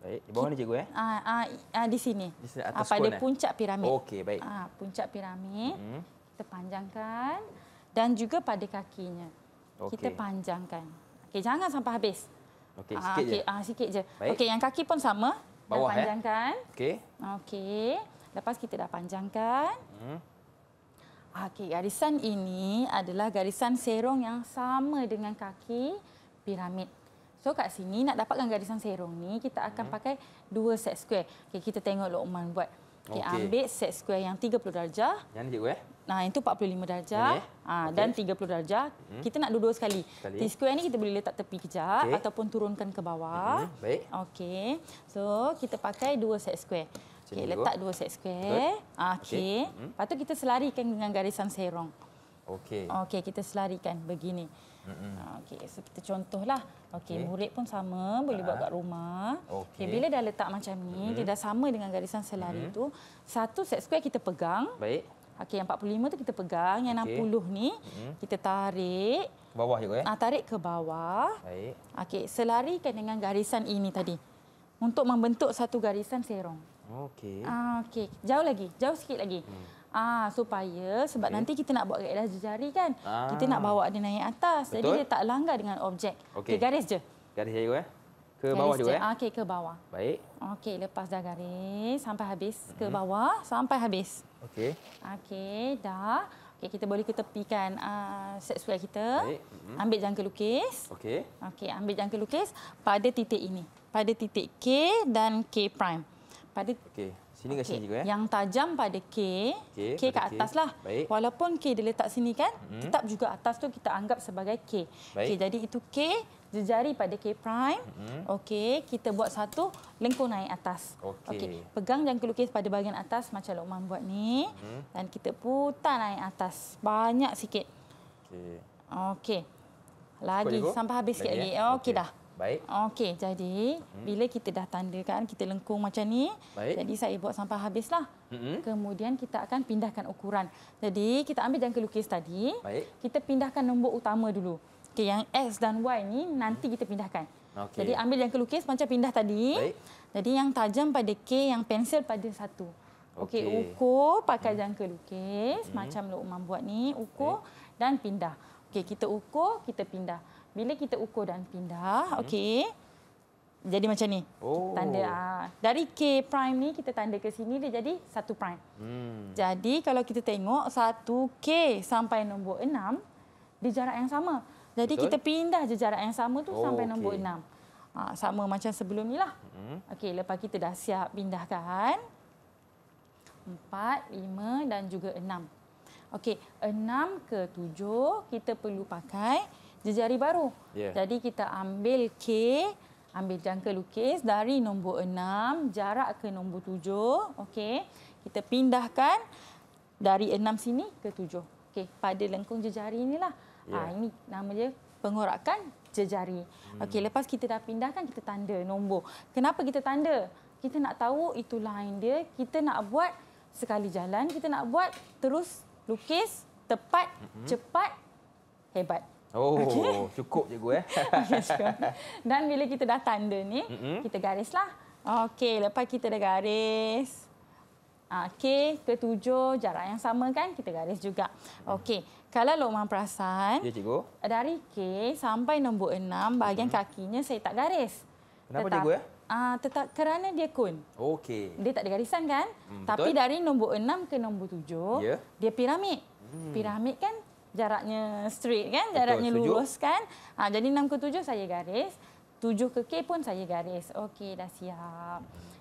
Baik. Di bawah ni cikgu eh? Ah, ah, ah di sini. Di sini atas ah, pada kone. Eh? puncak piramid. Okey, baik. Ah, puncak piramid. Hmm. Kita panjangkan dan juga pada kakinya. Okay. Kita panjangkan. Okey, jangan sampai habis. Okey, sikit ah, okay. Ah, sikit je. Ah, okey, yang kaki pun sama. Bawah, eh? panjangkan. Okey. Okey. Lepas kita dah panjangkan. Hmm. Okey, garisan ini adalah garisan serong yang sama dengan kaki piramid. So kat sini nak dapatkan garisan serong ni kita akan hmm. pakai dua set square. Okey kita tengok Lokman buat. Okey okay. ambil set square yang 30 darjah. Yang ni cikgu eh? Nah, yang tu 45 eh? darjah. Ha, okay. dan 30 darjah. Hmm. Kita nak dua-dua sekali. Set square ni kita boleh letak tepi kejap okay. ataupun turunkan ke bawah. Hmm. Baik. Okey. So kita pakai dua set square. Okay, letak dua set square. Okey. Okay. Okay. Hmm. Lepas tu kita selarikan dengan garisan serong. Okay. Okay, kita selarikan begini. Hmm. Okey, so kita contohlah. Okey, okay. murid pun sama, boleh buat ah. kat rumah. Okey, okay, bila dah letak macam ni, hmm. dia dah sama dengan garisan selari hmm. tu. Satu set square kita pegang. Baik. Okay, yang 45 tu kita pegang, yang okay. 60 ni hmm. kita tarik bawah juga ya. Ah, tarik ke bawah. Baik. Okay, selarikan dengan garisan ini tadi. Untuk membentuk satu garisan serong. Okey. Ah okey. Jauh lagi. Jauh sikit lagi. Hmm. Ah supaya sebab okay. nanti kita nak buat gerak jari kan. Ah. Kita nak ah. bawa dia naik atas. Betul. Jadi dia tak langgar dengan objek. Okey okay, garis je. Garis saja eh. Ke garis bawah juga eh. Ah, okey ke bawah. Baik. Okey lepas dah garis sampai habis hmm. ke bawah sampai habis. Okey. Okey dah. Okey kita boleh ketepikan a uh, set square kita. Hmm. Ambil jangka lukis. Okey. Okey ambil jangka lukis pada titik ini. Pada titik K dan K prime pada okay, sini okay. kat sini juga ya yang tajam pada K okay, K ke kat atas K. lah Baik. walaupun K diletak sini kan hmm. tetap juga atas tu kita anggap sebagai K okey jadi itu K jari pada K prime hmm. okey kita buat satu lengkung naik atas okey okay. pegang jangan kelukis pada bahagian atas macam Lokman buat ni hmm. dan kita putar naik atas banyak sikit okey okey lagi sampai habis sikit lagi, eh? lagi. okey okay. dah Baik. Okey, jadi hmm. bila kita dah tandakan, kita lengkung macam ni. Baik. Jadi saya buat sampai habislah. Hmm. Kemudian kita akan pindahkan ukuran. Jadi kita ambil jangka lukis tadi. Baik. Kita pindahkan nombor utama dulu. Okey, yang X dan Y ni nanti hmm. kita pindahkan. Okay. Jadi ambil yang lukis macam pindah tadi. Baik. Jadi yang tajam pada K, yang pensel pada satu. Okey, okay, ukur pakai hmm. jangka lukis hmm. macam Lok Umam buat ni. Ukur okay. dan pindah. Okey, kita ukur, kita pindah. Bila kita ukur dan pindah, hmm. okey. Jadi macam ni. Oh. Tanda uh, dari K prime ni kita tanda ke sini dia jadi satu prime. Hmm. Jadi kalau kita tengok satu K sampai nombor enam, di jarak yang sama. Jadi Betul? kita pindah je jarak yang sama tu oh, sampai okay. nombor enam. Ha, sama macam sebelum ni lah. Hmm. Okey, lepas kita dah siap pindahkan. Empat, lima dan juga enam. Okey, enam ke tujuh kita perlu pakai Jari baru. Yeah. Jadi kita ambil K, ambil jangka lukis dari nombor 6 jarak ke nombor 7, okay? Kita pindahkan dari 6 sini ke 7. okay? pada lengkung jari inilah. Ah, yeah. Ha, ini nama dia pengorakan jari. Hmm. Okey, lepas kita dah pindahkan kita tanda nombor. Kenapa kita tanda? Kita nak tahu itu line dia. Kita nak buat sekali jalan, kita nak buat terus lukis tepat, mm-hmm. cepat, hebat. Oh, okay. cukup cikgu eh. Dan bila kita dah tanda ni, mm -hmm. kita garislah. Okey, lepas kita dah garis. Okey, ke tujuh jarak yang sama kan, kita garis juga. Okey, kalau Lokman perasan, ya, cikgu. dari K sampai nombor enam, bahagian mm -hmm. kakinya saya tak garis. Kenapa Tetap, cikgu ya? Uh, tetap kerana dia kun. Okey. Dia tak ada garisan kan? Hmm, Tapi dari nombor enam ke nombor tujuh, yeah. dia piramid. Hmm. Piramid kan jaraknya straight kan, jaraknya Betul, lurus kan. Ha, jadi 6 ke 7 saya garis, 7 ke K pun saya garis. Okey, dah siap.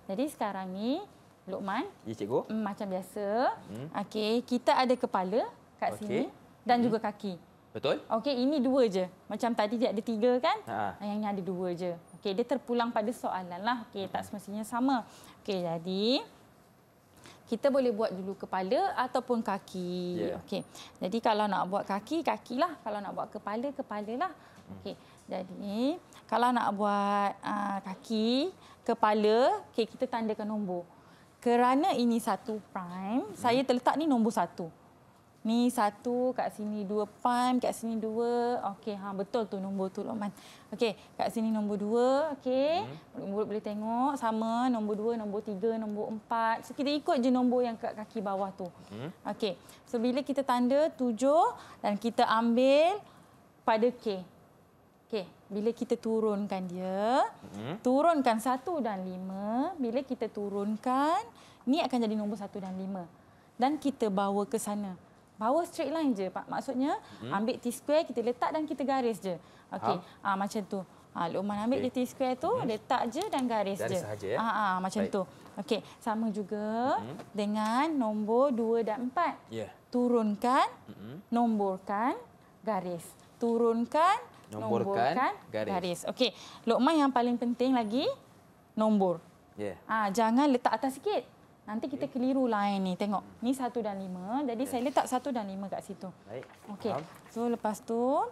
Jadi sekarang ni, Luqman. Ya, cikgu. Mm, macam biasa. Hmm. Okey, kita ada kepala kat okay. sini dan hmm. juga kaki. Betul. Okey, ini dua je. Macam tadi dia ada tiga kan? Ha. Ah, yang ini ada dua je. Okey, dia terpulang pada soalan lah. Okey, hmm. tak semestinya sama. Okey, jadi kita boleh buat dulu kepala ataupun kaki. Yeah. Okey. Jadi kalau nak buat kaki, kakilah. Kalau nak buat kepala, kepalalah. Okey. Jadi kalau nak buat uh, kaki, kepala, okey kita tandakan nombor. Kerana ini satu prime, hmm. saya terletak ni nombor satu. Ni satu, kat sini dua pam, kat sini dua. Okey, ha, betul tu nombor tu, Lokman. Okey, kat sini nombor dua. Okey, hmm. boleh tengok. Sama, nombor dua, nombor tiga, nombor empat. So, kita ikut je nombor yang kat kaki bawah tu. Hmm. Okey, so bila kita tanda tujuh dan kita ambil pada K. Okey, bila kita turunkan dia, hmm. turunkan satu dan lima. Bila kita turunkan, ni akan jadi nombor satu dan lima. Dan kita bawa ke sana power straight line je. Pak Maksudnya hmm. ambil T square kita letak dan kita garis je. Okey. Ah macam tu. Ah mana ambil okay. dia T square tu hmm. letak je dan garis dan je. Ya? Ah ya? macam Baik. tu. Okey, sama juga hmm. dengan nombor dua dan empat. Yeah. Turunkan, hmm. nomborkan, garis. Turunkan, nomborkan, nomborkan garis. garis. Okey. Luqman yang paling penting lagi nombor. Yeah. Ah jangan letak atas sikit. Nanti kita okay. keliru lain ni. Tengok. Ni satu dan lima. Jadi okay. saya letak satu dan lima kat situ. Baik. Okey. So lepas tu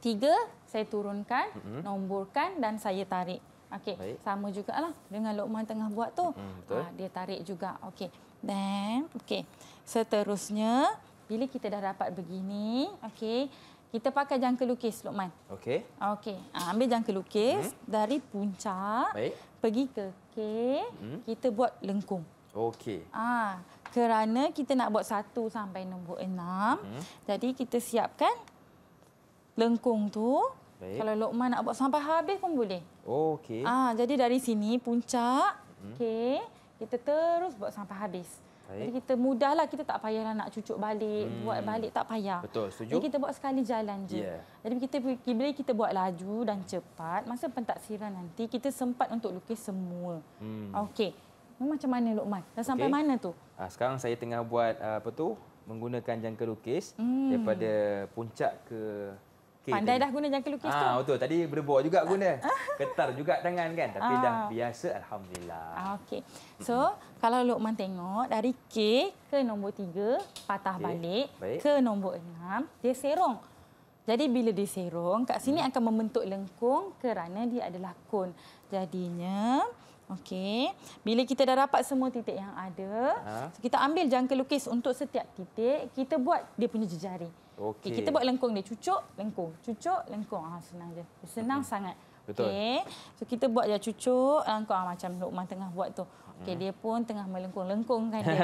tiga saya turunkan, mm -hmm. nomborkan dan saya tarik. Okey. Sama juga lah dengan Lokman tengah buat tu. Mm, betul. Ha, dia tarik juga. Okey. Then okey. Seterusnya bila kita dah dapat begini, okey. Kita pakai jangka lukis, Lokman. Okey. Okey. Ah, ambil jangka lukis hmm. dari puncak Baik. pergi ke Okey, hmm? kita buat lengkung. Okey. Ah, kerana kita nak buat satu sampai nombor enam. Hmm? Jadi kita siapkan lengkung tu. Baik. Kalau Lokman nak buat sampai habis pun boleh. Okey. Ah, jadi dari sini puncak. Hmm? Okey, kita terus buat sampai habis. Baik. Jadi kita mudahlah kita tak payahlah nak cucuk balik, hmm. buat balik tak payah. Betul, setuju. Jadi kita buat sekali jalan je. Yeah. Jadi kita bila kita buat laju dan cepat, masa pentaksiran nanti kita sempat untuk lukis semua. Hmm. Okey. Macam mana Lukman? Dah sampai okay. mana tu? Ah, sekarang saya tengah buat ah, apa tu? menggunakan jangka lukis hmm. daripada puncak ke Okay, Pandai tadi. dah guna jangka lukis ha, tu. Betul. Tadi berbuat juga ah. guna. Ketar juga tangan kan. Tapi ha. dah ah. biasa. Alhamdulillah. Okey. So, kalau Luqman tengok, dari K ke nombor tiga patah okay. balik Baik. ke nombor enam, dia serong. Jadi, bila dia serong, kat sini hmm. akan membentuk lengkung kerana dia adalah kon. Jadinya, hmm. Okey. Bila kita dah dapat semua titik yang ada, ha? kita ambil jangka lukis untuk setiap titik, kita buat dia punya jejari. Okey. Okay, kita buat lengkung dia, cucuk, lengkung, cucuk, lengkung. Ha, senang je. Senang hmm. sangat. Okey. So kita buat dia cucuk, lengkung ah, ha, ah, macam Lokman tengah buat tu. Okey, hmm. dia pun tengah melengkung, lengkung kan dia.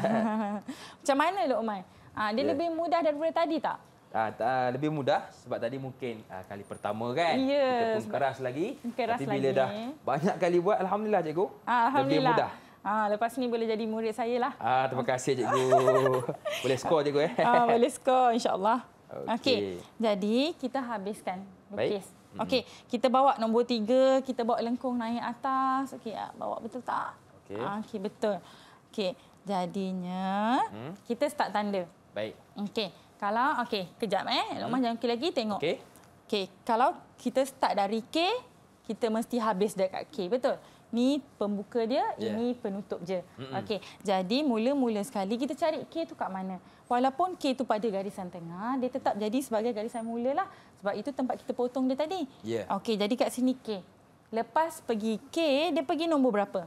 macam mana Lokman? Ha, dia yeah. lebih mudah daripada tadi tak? Ah, uh, lebih mudah sebab tadi mungkin uh, kali pertama kan yeah, kita pun keras lagi keras tapi bila lagi. dah banyak kali buat alhamdulillah cikgu alhamdulillah. lebih mudah Ah, lepas ni boleh jadi murid saya lah. Ah, terima kasih cikgu. boleh skor cikgu eh. Ah, boleh skor insyaallah. allah Okay. Jadi kita habiskan lukis. Okey, kita bawa nombor tiga, kita bawa lengkung naik atas. Okey, ah, bawa betul tak? Okey. Ah, okey, betul. Okey, jadinya hmm? kita start tanda. Baik. Okey. Kalau okey, kejap eh. Lomah hmm. jangan okey lagi tengok. Okey. Okey, kalau kita start dari K, kita mesti habis dekat K, betul? Ni pembuka dia, yeah. ini penutup je. Mm-hmm. Okey. Jadi mula-mula sekali kita cari K tu kat mana. Walaupun K tu pada garisan tengah, dia tetap jadi sebagai garisan mulalah sebab itu tempat kita potong dia tadi. Yeah. Okey, jadi kat sini K. Lepas pergi K, dia pergi nombor berapa?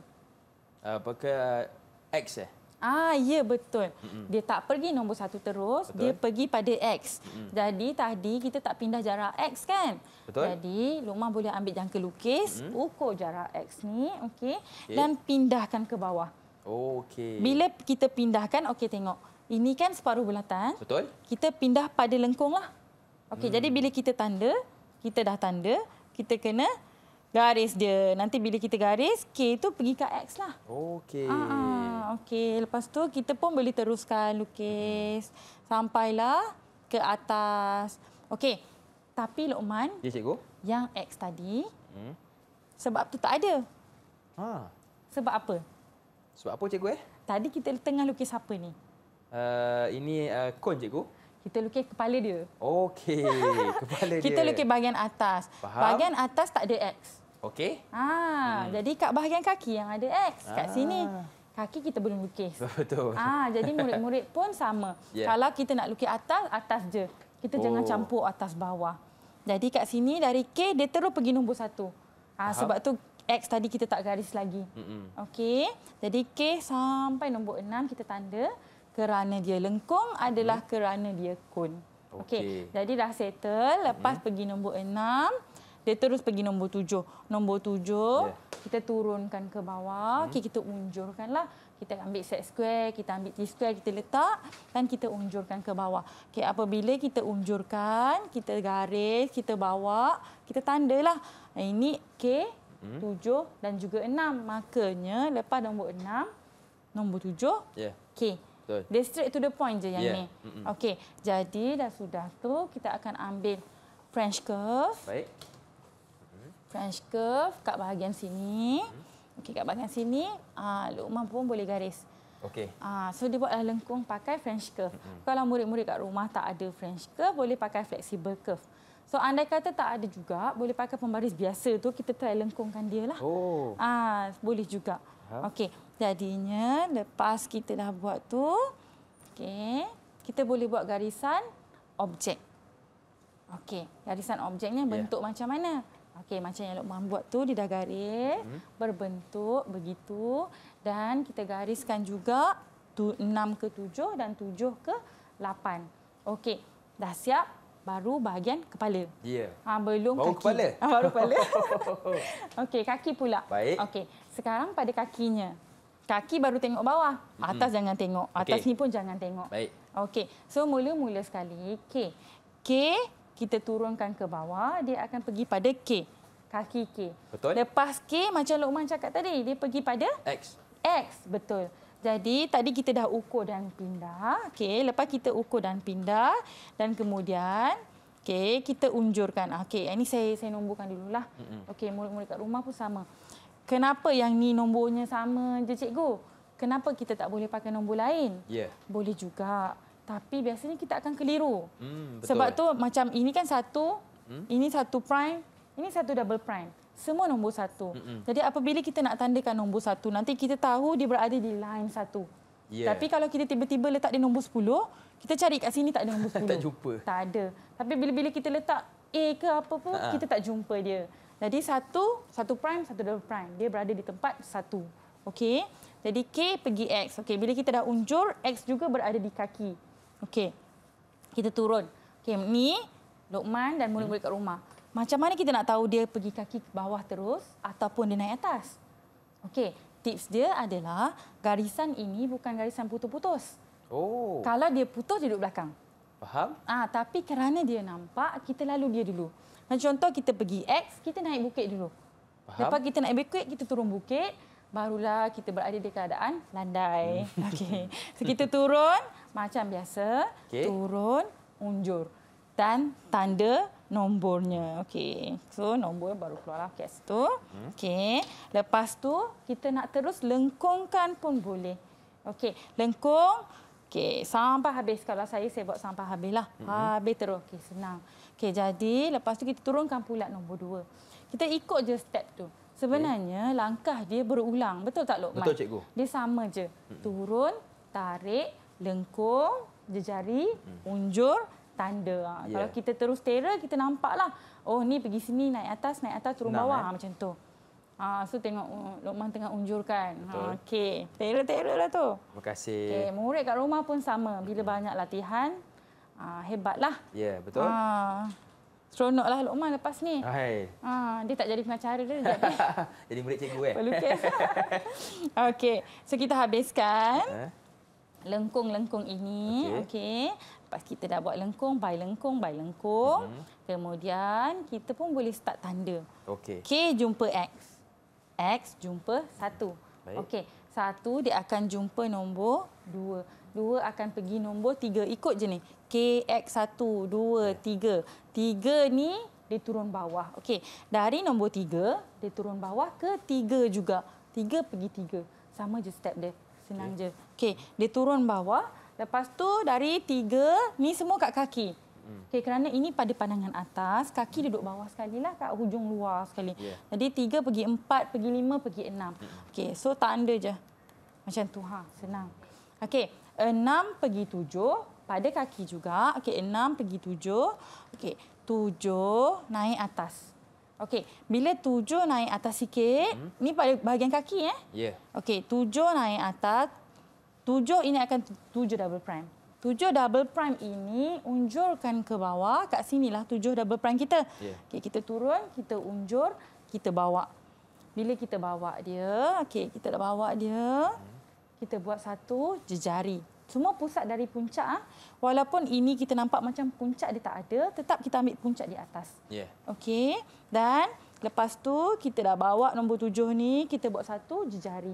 Apakah uh, X eh? Ah ya betul. Dia tak pergi nombor satu terus, betul. dia pergi pada X. Jadi tadi kita tak pindah jarak X kan? Betul. Jadi Luqman boleh ambil jangka lukis, mm. ukur jarak X ni, okey, okay. dan pindahkan ke bawah. Oh, okey. Bila kita pindahkan, okey tengok. Ini kan separuh bulatan. Betul. Kita pindah pada lengkunglah. Okey, mm. jadi hmm. bila kita tanda, kita dah tanda, kita kena Garis dia. Nanti bila kita garis, K itu pergi ke X lah. Okey. Ah, ah, Okey. Lepas tu kita pun boleh teruskan lukis. Sampailah ke atas. Okey. Tapi Luqman. Ya, cikgu. Yang X tadi. Hmm. Sebab tu tak ada. Ha. Sebab apa? Sebab apa, cikgu? Eh? Tadi kita tengah lukis apa ni? Uh, ini uh, eh, kon, cikgu. Kita lukis kepala dia. Okey, kepala dia. Kita lukis bahagian atas. Faham? Bahagian atas tak ada X. Okey. Ha, hmm. jadi kat bahagian kaki yang ada X kat ah. sini. Kaki kita belum lukis. Betul. Ha, jadi murid-murid pun sama. Yeah. Kalau kita nak lukis atas, atas je. Kita oh. jangan campur atas bawah. Jadi kat sini dari K dia terus pergi nombor satu. Ha, sebab tu X tadi kita tak garis lagi. Okey. Jadi K sampai nombor enam kita tanda kerana dia lengkung adalah hmm. kerana dia kun. Okey. Okay. Jadi dah settle. Lepas hmm. pergi nombor enam. Dia terus pergi nombor tujuh. Nombor tujuh, yeah. kita turunkan ke bawah. Hmm. Okay, kita unjurkanlah. Kita ambil set square, kita ambil T-square, kita letak dan kita unjurkan ke bawah. Okay, apabila kita unjurkan, kita garis, kita bawa, kita tandalah. Ini K, hmm. tujuh hmm. dan juga enam. Makanya lepas nombor enam, nombor tujuh, yeah. K. Dia straight to the point je yang yeah. ni. Mm -mm. Okey, jadi dah sudah tu kita akan ambil French curve. Baik. French curve kat bahagian sini. Hmm. Okey kat bahagian sini ah uh, Luqman pun boleh garis. Okey. Ah uh, so dia buatlah lengkung pakai French curve. hmm Kalau murid-murid kat rumah tak ada French curve boleh pakai flexible curve. So andai kata tak ada juga boleh pakai pembaris biasa tu kita try lengkungkan dia lah. Oh. Ah uh, boleh juga. Okey. Jadinya lepas kita dah buat tu okey kita boleh buat garisan objek. Okey, garisan objeknya ya. bentuk yeah. macam mana? Okey, macam yang Lokman buat tu dia dah garis, hmm. berbentuk begitu dan kita gariskan juga 6 ke 7 dan 7 ke 8. Okey, dah siap baru bahagian kepala. Ya. Yeah. Ha, belum baru kaki. Kepala. Ha, baru kepala. Okey, kaki pula. Baik. Okey, sekarang pada kakinya. Kaki baru tengok bawah. Hmm. Atas hmm. jangan tengok. Atas okay. ni pun jangan tengok. Baik. Okey. So mula-mula sekali. K. K kita turunkan ke bawah, dia akan pergi pada K. Kaki K. Betul. Lepas K, macam Luqman cakap tadi, dia pergi pada? X. X, betul. Jadi, tadi kita dah ukur dan pindah. Okay. Lepas kita ukur dan pindah, dan kemudian okay, kita unjurkan. Okay. Ah, Ini saya saya nombokan dulu lah. Okey, Murid-murid kat rumah pun sama. Kenapa yang ni nombornya sama je, cikgu? Kenapa kita tak boleh pakai nombor lain? Yeah. Boleh juga tapi biasanya kita akan keliru. Hmm, betul. Sebab tu macam ini kan satu, hmm? ini satu prime, ini satu double prime. Semua nombor satu. Hmm, hmm. Jadi apabila kita nak tandakan nombor satu, nanti kita tahu dia berada di line satu. Yeah. Tapi kalau kita tiba-tiba letak di nombor sepuluh, kita cari kat sini tak ada nombor sepuluh. tak jumpa. Tak ada. Tapi bila-bila kita letak A ke apa pun, ha. kita tak jumpa dia. Jadi satu, satu prime, satu double prime. Dia berada di tempat satu. Okey? Jadi K pergi X. Okey, bila kita dah unjur, X juga berada di kaki. Okey. Kita turun. Okey, ni Lokman dan murid-murid kat rumah. Macam mana kita nak tahu dia pergi kaki bawah terus ataupun dia naik atas? Okey, tips dia adalah garisan ini bukan garisan putus-putus. Oh. Kalau dia putus dia duduk belakang. Faham? Ah, tapi kerana dia nampak, kita lalu dia dulu. Macam contoh kita pergi X, kita naik bukit dulu. Faham? Lepas kita naik bukit, kita turun bukit, barulah kita berada di keadaan landai. Hmm. Okey. So turun, macam biasa okay. turun unjur dan tanda nombornya okey so nombor baru keluarlah kes tu hmm. okey lepas tu kita nak terus lengkungkan pun boleh okey lengkung okey sampah habis kalau saya saya buat sampah habislah mm -hmm. habis terus okey senang okey jadi lepas tu kita turunkan pula nombor dua. kita ikut je step tu sebenarnya okay. langkah dia berulang betul tak lok betul cikgu dia sama je -hmm. turun tarik lengkung, jejari, hmm. unjur, tanda. Ha, yeah. Kalau kita terus terer, kita nampaklah. Oh, ni pergi sini, naik atas, naik atas, turun nah, bawah. Eh. Macam tu. Ha, so tengok uh, Lokman tengah unjurkan. Ha, Okey, terer-terer lah tu. Terima kasih. Okay. Murid kat rumah pun sama. Bila hmm. banyak latihan, ha, hebatlah. Ya, yeah, betul. Ha. Seronoklah Lokman lepas ni. Oh, hai. Ha, dia tak jadi pengacara dia. Eh. jadi murid cikgu eh. Pelukis. Okey, so kita habiskan. Uh-huh lengkung-lengkung ini. Okey. Okay. Lepas kita dah buat lengkung, by lengkung, by lengkung. Uh mhm. -huh. Kemudian kita pun boleh start tanda. Okey. K jumpa X. X jumpa satu. Okey. Satu dia akan jumpa nombor dua. Dua akan pergi nombor tiga. Ikut je ni. K, X, satu, dua, ya. tiga. Tiga ni dia turun bawah. Okey. Dari nombor tiga, dia turun bawah ke tiga juga. Tiga pergi tiga. Sama je step dia. Senang je. Okey, dia turun bawah. Lepas tu dari tiga, ni semua kat kaki. Hmm. Okey, kerana ini pada pandangan atas, kaki duduk bawah sekali lah kat hujung luar sekali. Yeah. Jadi tiga pergi empat, pergi lima, pergi enam. Hmm. Okey, so tanda je. Macam tu, ha, senang. Okey, enam pergi tujuh, pada kaki juga. Okey, enam pergi tujuh. Okey, tujuh naik atas. Okey, bila tujuh naik atas sikit, hmm. ni pada bahagian kaki eh? Ya. Yeah. Okey, tujuh naik atas, tujuh ini akan tujuh double prime. Tujuh double prime ini unjurkan ke bawah, kat sinilah tujuh double prime kita. Yeah. Okey, kita turun, kita unjur, kita bawa. Bila kita bawa dia, okey, kita dah bawa dia, hmm. kita buat satu jejari semua pusat dari puncak ah walaupun ini kita nampak macam puncak dia tak ada tetap kita ambil puncak di atas yeah. okey dan lepas tu kita dah bawa nombor tujuh ni kita buat satu jejari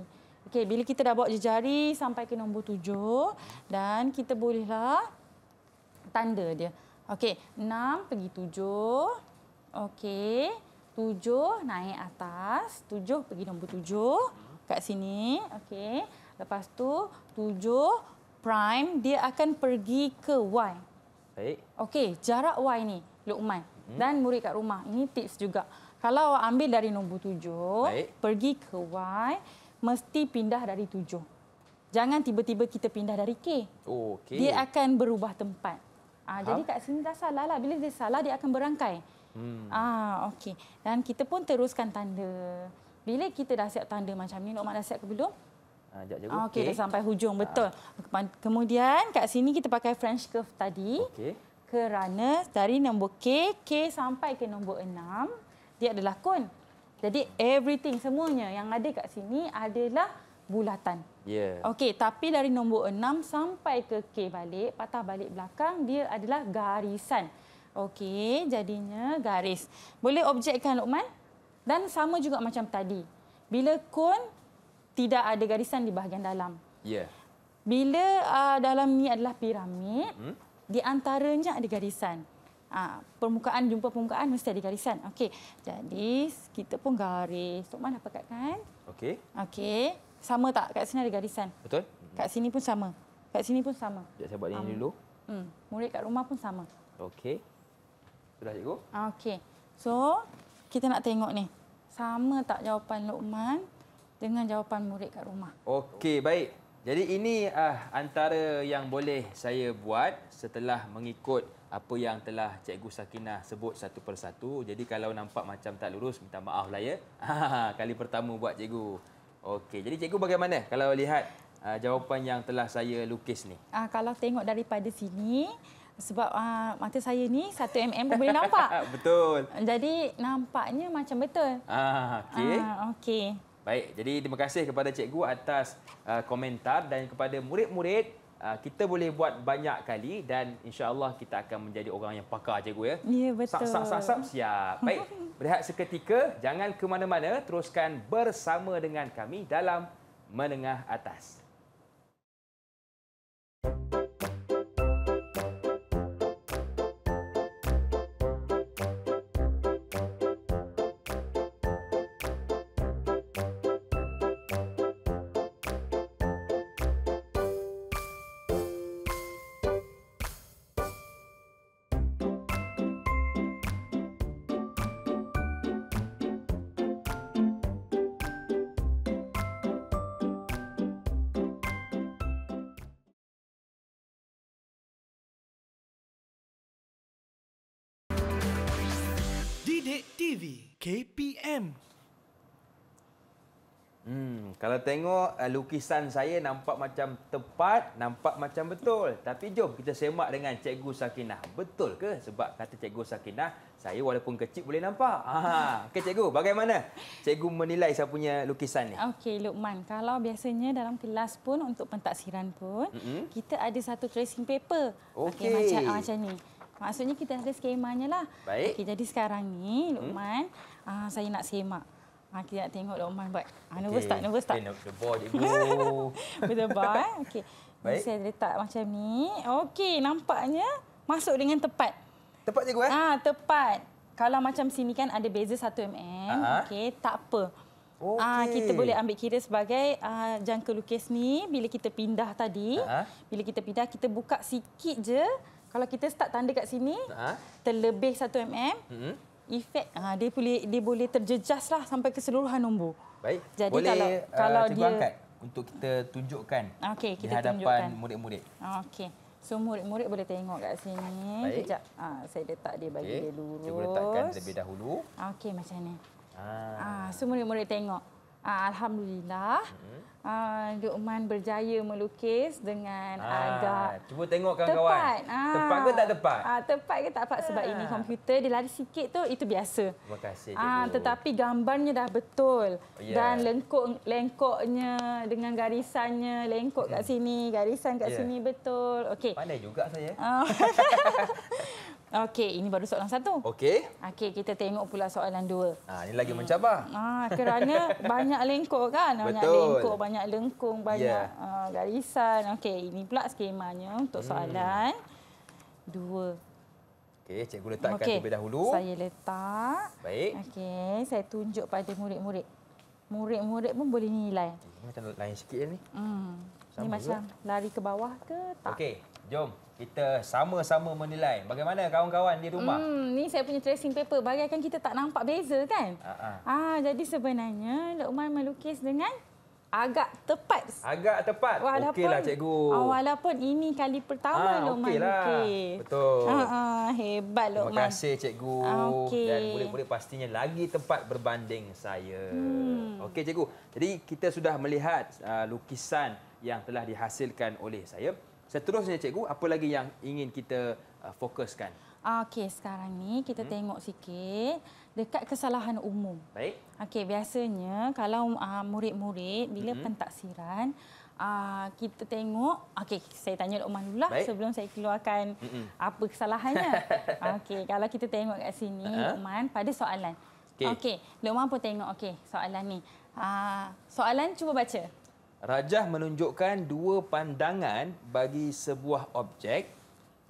okey bila kita dah buat jejari sampai ke nombor tujuh dan kita bolehlah tanda dia okey enam pergi tujuh okey tujuh naik atas tujuh pergi nombor tujuh kat sini okey lepas tu tujuh prime dia akan pergi ke y. Baik. Okey, jarak y ni Luqman hmm. dan murid kat rumah. Ini tips juga. Kalau awak ambil dari nombor 7, pergi ke y mesti pindah dari 7. Jangan tiba-tiba kita pindah dari k. Oh, okay. Dia akan berubah tempat. Ha, ha? jadi kat sini dah salah lah. Bila dia salah dia akan berangkai. Hmm. Ah, ha, okey. Dan kita pun teruskan tanda. Bila kita dah siap tanda macam ni, Luqman dah siap ke belum? Ah, Jaga ah, okay, okay. dah sampai hujung ah. betul. Kemudian kat sini kita pakai French curve tadi. Okay. Kerana dari nombor K, K sampai ke nombor 6, dia adalah kon. Jadi everything semuanya yang ada kat sini adalah bulatan. Ya. Yeah. Okey, tapi dari nombor 6 sampai ke K balik, patah balik belakang, dia adalah garisan. Okey, jadinya garis. Boleh objekkan Luqman? Dan sama juga macam tadi. Bila kon tidak ada garisan di bahagian dalam. Ya. Yeah. Bila uh, dalam ni adalah piramid, hmm? di antaranya ada garisan. Uh, permukaan jumpa permukaan mesti ada garisan. Okey. Jadi kita pun garis. Tok Man dah kan? Okey. Okey. Sama tak kat sini ada garisan? Betul. Kat sini pun sama. Kat sini pun sama. Ya, saya buat ini ah. dulu. Hmm. Murid kat rumah pun sama. Okey. Sudah cikgu? Okey. So, kita nak tengok ni. Sama tak jawapan Luqman? dengan jawapan murid kat rumah. Okey, baik. Jadi ini uh, antara yang boleh saya buat setelah mengikut apa yang telah Cikgu Sakinah sebut satu persatu. Jadi kalau nampak macam tak lurus, minta maaf lah ya. Kali pertama buat Cikgu. Okey, jadi Cikgu bagaimana kalau lihat uh, jawapan yang telah saya lukis ni? Uh, kalau tengok daripada sini, sebab uh, mata saya ni 1mm pun boleh nampak. betul. Jadi nampaknya macam betul. Ah, Okey. Uh, Okey. Baik, jadi terima kasih kepada cikgu atas uh, komentar dan kepada murid-murid uh, kita boleh buat banyak kali dan insya-Allah kita akan menjadi orang yang pakar cikgu ya. Ya betul. Sap sap sap siap. Baik, berehat seketika, jangan ke mana-mana, teruskan bersama dengan kami dalam menengah atas. Dek TV KPM. Hmm, kalau tengok uh, lukisan saya nampak macam tepat, nampak macam betul. Tapi jom kita semak dengan Cikgu Sakinah. Betul ke sebab kata Cikgu Sakinah, saya walaupun kecil boleh nampak. Ha, okey Cikgu, bagaimana? Cikgu menilai saya punya lukisan ni. Okey, Lukman, kalau biasanya dalam kelas pun untuk pentaksiran pun, mm -hmm. kita ada satu tracing paper. Okey, okay, macam ah, macam ni. Maksudnya kita ada skemanya lah. Baik. Okay, jadi sekarang ni, Luqman, hmm. uh, saya nak semak. Ha, kita nak tengok Luqman buat. Ha, ah, okay. Nervous tak? Nervous tak? Okay, nervous tak? Nervous tak? Nervous tak? Nervous tak? Saya letak macam ni. Okey, nampaknya masuk dengan tepat. Tepat je gue? Ha, eh? tepat. Kalau macam sini kan ada beza 1 mm. Uh-huh. Okey, tak apa. Okay. Ha, kita boleh ambil kira sebagai uh, jangka lukis ni bila kita pindah tadi. Uh-huh. Bila kita pindah, kita buka sikit je. Kalau kita start tanda kat sini, ha? terlebih 1 mm, mm -hmm. efek ha, dia boleh dia boleh terjejas lah sampai keseluruhan nombor. Baik. Jadi boleh, kalau eh, kalau dia angkat untuk kita tunjukkan okay, kita di hadapan murid-murid. Okey. So murid-murid boleh tengok kat sini. Baik. Kejap. Ha, saya letak dia bagi okay. dia lurus. Kita letakkan lebih dahulu. Okey macam ni. Ah. Ha. Ha, so murid-murid tengok. Ha, alhamdulillah. -hmm. Dok ah, Man berjaya melukis dengan Aa, ah, agak... Cuba tengok kawan-kawan. Tepat. Aa, ah. tepat ke tak tepat? Aa, tepat ke tak tepat sebab Aa. ini ya. komputer. Dia lari sikit tu itu biasa. Terima kasih. Aa, tetapi gambarnya dah betul. Yeah. Oh, ya. Dan lengkok lengkoknya dengan garisannya. Lengkok kat hmm. sini, garisan kat yeah. sini betul. Okay. Pandai juga saya. Okey, ini baru soalan satu. Okey. Okey, kita tengok pula soalan dua. Ha, ini lagi hmm. mencabar. Ha, kerana banyak lengkok kan? Banyak lengkok, banyak lengkung, banyak yeah. Ya. uh, garisan. Okey, ini pula skemanya untuk hmm. soalan hmm. dua. Okey, cikgu letakkan okay. terlebih dahulu. Saya letak. Baik. Okey, saya tunjuk pada murid-murid. Murid-murid pun boleh nilai. Macam lain sikit ni. Hmm. Ini macam lari ke bawah ke tak? Okey, jom kita sama-sama menilai bagaimana kawan-kawan di rumah. Hmm, ni saya punya tracing paper. Bagaikan kita tak nampak beza kan? Uh ah, -huh. Ah. ah, jadi sebenarnya Dok Umar melukis dengan agak tepat. Agak tepat. Okeylah cikgu. Ah, walaupun ini kali pertama ah, Dok Umar okay lah. lukis. Betul. Ah, ah, hebat Dok Umar. Terima kasih cikgu. Ah, okay. Dan boleh-boleh pastinya lagi tepat berbanding saya. Hmm. Okey cikgu. Jadi kita sudah melihat uh, lukisan yang telah dihasilkan oleh saya. Seterusnya cikgu, apa lagi yang ingin kita uh, fokuskan? Okey, sekarang ni kita hmm. tengok sikit dekat kesalahan umum. Baik. Okey, biasanya kalau uh, murid-murid bila hmm. pentaksiran Uh, kita tengok okey saya tanya Umar dulu lah sebelum saya keluarkan mm apa kesalahannya okey kalau kita tengok kat sini uh-huh. pada soalan okey okay, Umar pun tengok okey soalan ni uh, soalan cuba baca Rajah menunjukkan dua pandangan bagi sebuah objek.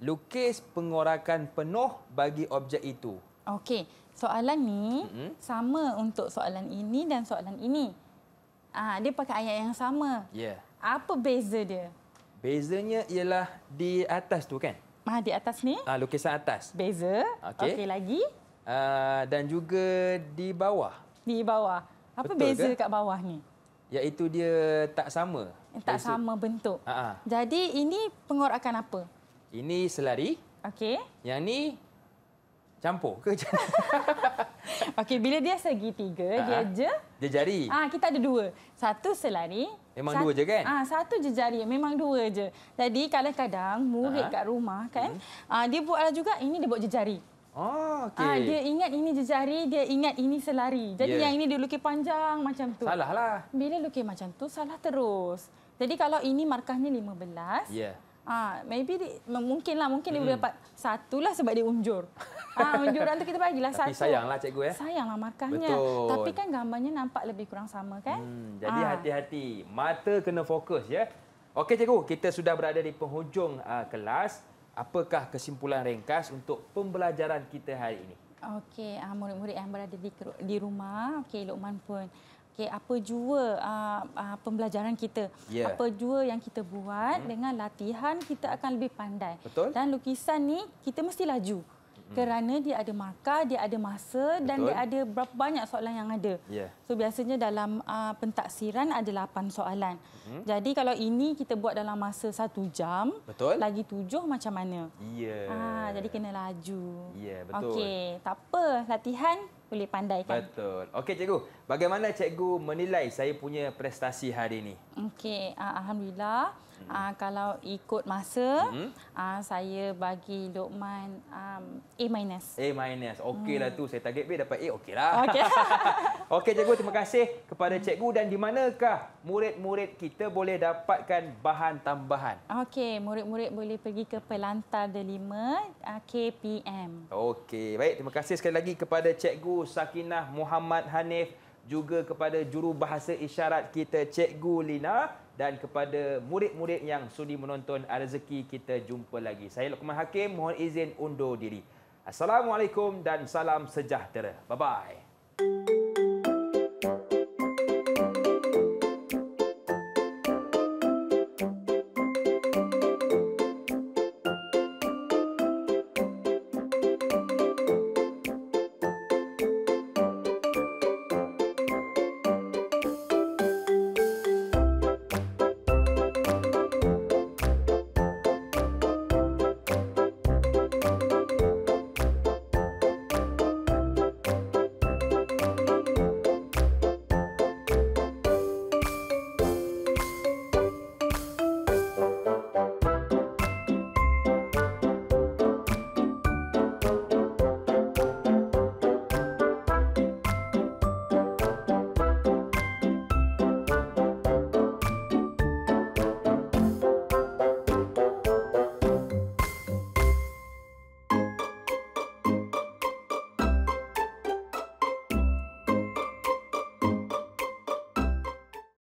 Lukis pengorakan penuh bagi objek itu. Okey, soalan ni mm-hmm. sama untuk soalan ini dan soalan ini. Ah, dia pakai ayat yang sama. Ya. Yeah. Apa beza dia? Bezanya ialah di atas tu kan? Ah, di atas ni? Ah, lukisan atas. Beza. Okey okay, lagi. Ah, dan juga di bawah. Di bawah. Apa Betul beza ke? kat bawah ni? iaitu dia tak sama. Tak Jadi, sama bentuk. Aa. Ha, ha. Jadi ini pengorakan apa? Ini selari. Okey. Yang ni campur ke? Okey, bila dia segitiga, aa. Ha, dia je dia jari. Ah, kita ada dua. Satu selari. Memang satu, dua je kan? Ah, satu je jari, memang dua je. Jadi kadang-kadang murid aa. kat rumah kan, hmm. aa, dia buatlah juga ini dia buat je Oh, okay. ah, ah dia ingat ini jejari, dia ingat ini selari. Jadi yeah. yang ini dia lukis panjang macam tu. Salah lah. Bila lukis macam tu salah terus. Jadi kalau ini markahnya 15. Ya. Yeah. Ah, maybe di, mungkin lah, mungkin dia boleh hmm. dapat satu lah sebab dia unjur. Ah, unjuran tu kita bagilah satu. Tapi sayanglah cikgu ya. Eh? Sayanglah markahnya. Betul. Tapi kan gambarnya nampak lebih kurang sama kan? Hmm, jadi ah. hati-hati. Mata kena fokus ya. Okey cikgu, kita sudah berada di penghujung uh, kelas apakah kesimpulan ringkas untuk pembelajaran kita hari ini? Okey, uh, murid-murid yang berada di, di rumah, okey, Luqman pun. Okey, apa jua uh, uh, pembelajaran kita? Yeah. Apa jua yang kita buat hmm. dengan latihan kita akan lebih pandai. Betul. Dan lukisan ni kita mesti laju. Hmm. kerana dia ada markah, dia ada masa Betul. dan dia ada berapa banyak soalan yang ada. Yeah. So biasanya dalam uh, pentaksiran ada lapan soalan. hmm Jadi kalau ini kita buat dalam masa satu jam, Betul. lagi tujuh macam mana? Ya. Yeah. Ah, jadi kena laju. Ya, yeah, betul. Okay, tak apa. Latihan boleh pandai kan? Betul. Okay, cikgu. Bagaimana cikgu menilai saya punya prestasi hari ini? Okay, uh, ah, alhamdulillah. Ah, hmm. Uh, kalau ikut masa, hmm. uh, saya bagi Luqman um, A-. minus. A-, minus. okeylah hmm. tu. Saya target B dapat A, okeylah. Okey. Lah. Okey, cikgu. Terima kasih kepada hmm. cikgu. Dan di manakah murid-murid kita boleh dapatkan bahan tambahan? Okey, murid-murid boleh pergi ke Pelantar Delima uh, ah, KPM. Okey, baik. Terima kasih sekali lagi kepada cikgu Sakinah Muhammad Hanif juga kepada juru bahasa isyarat kita cikgu Lina dan kepada murid-murid yang sudi menonton rezeki kita jumpa lagi. Saya Lukman Hakim mohon izin undur diri. Assalamualaikum dan salam sejahtera. Bye bye.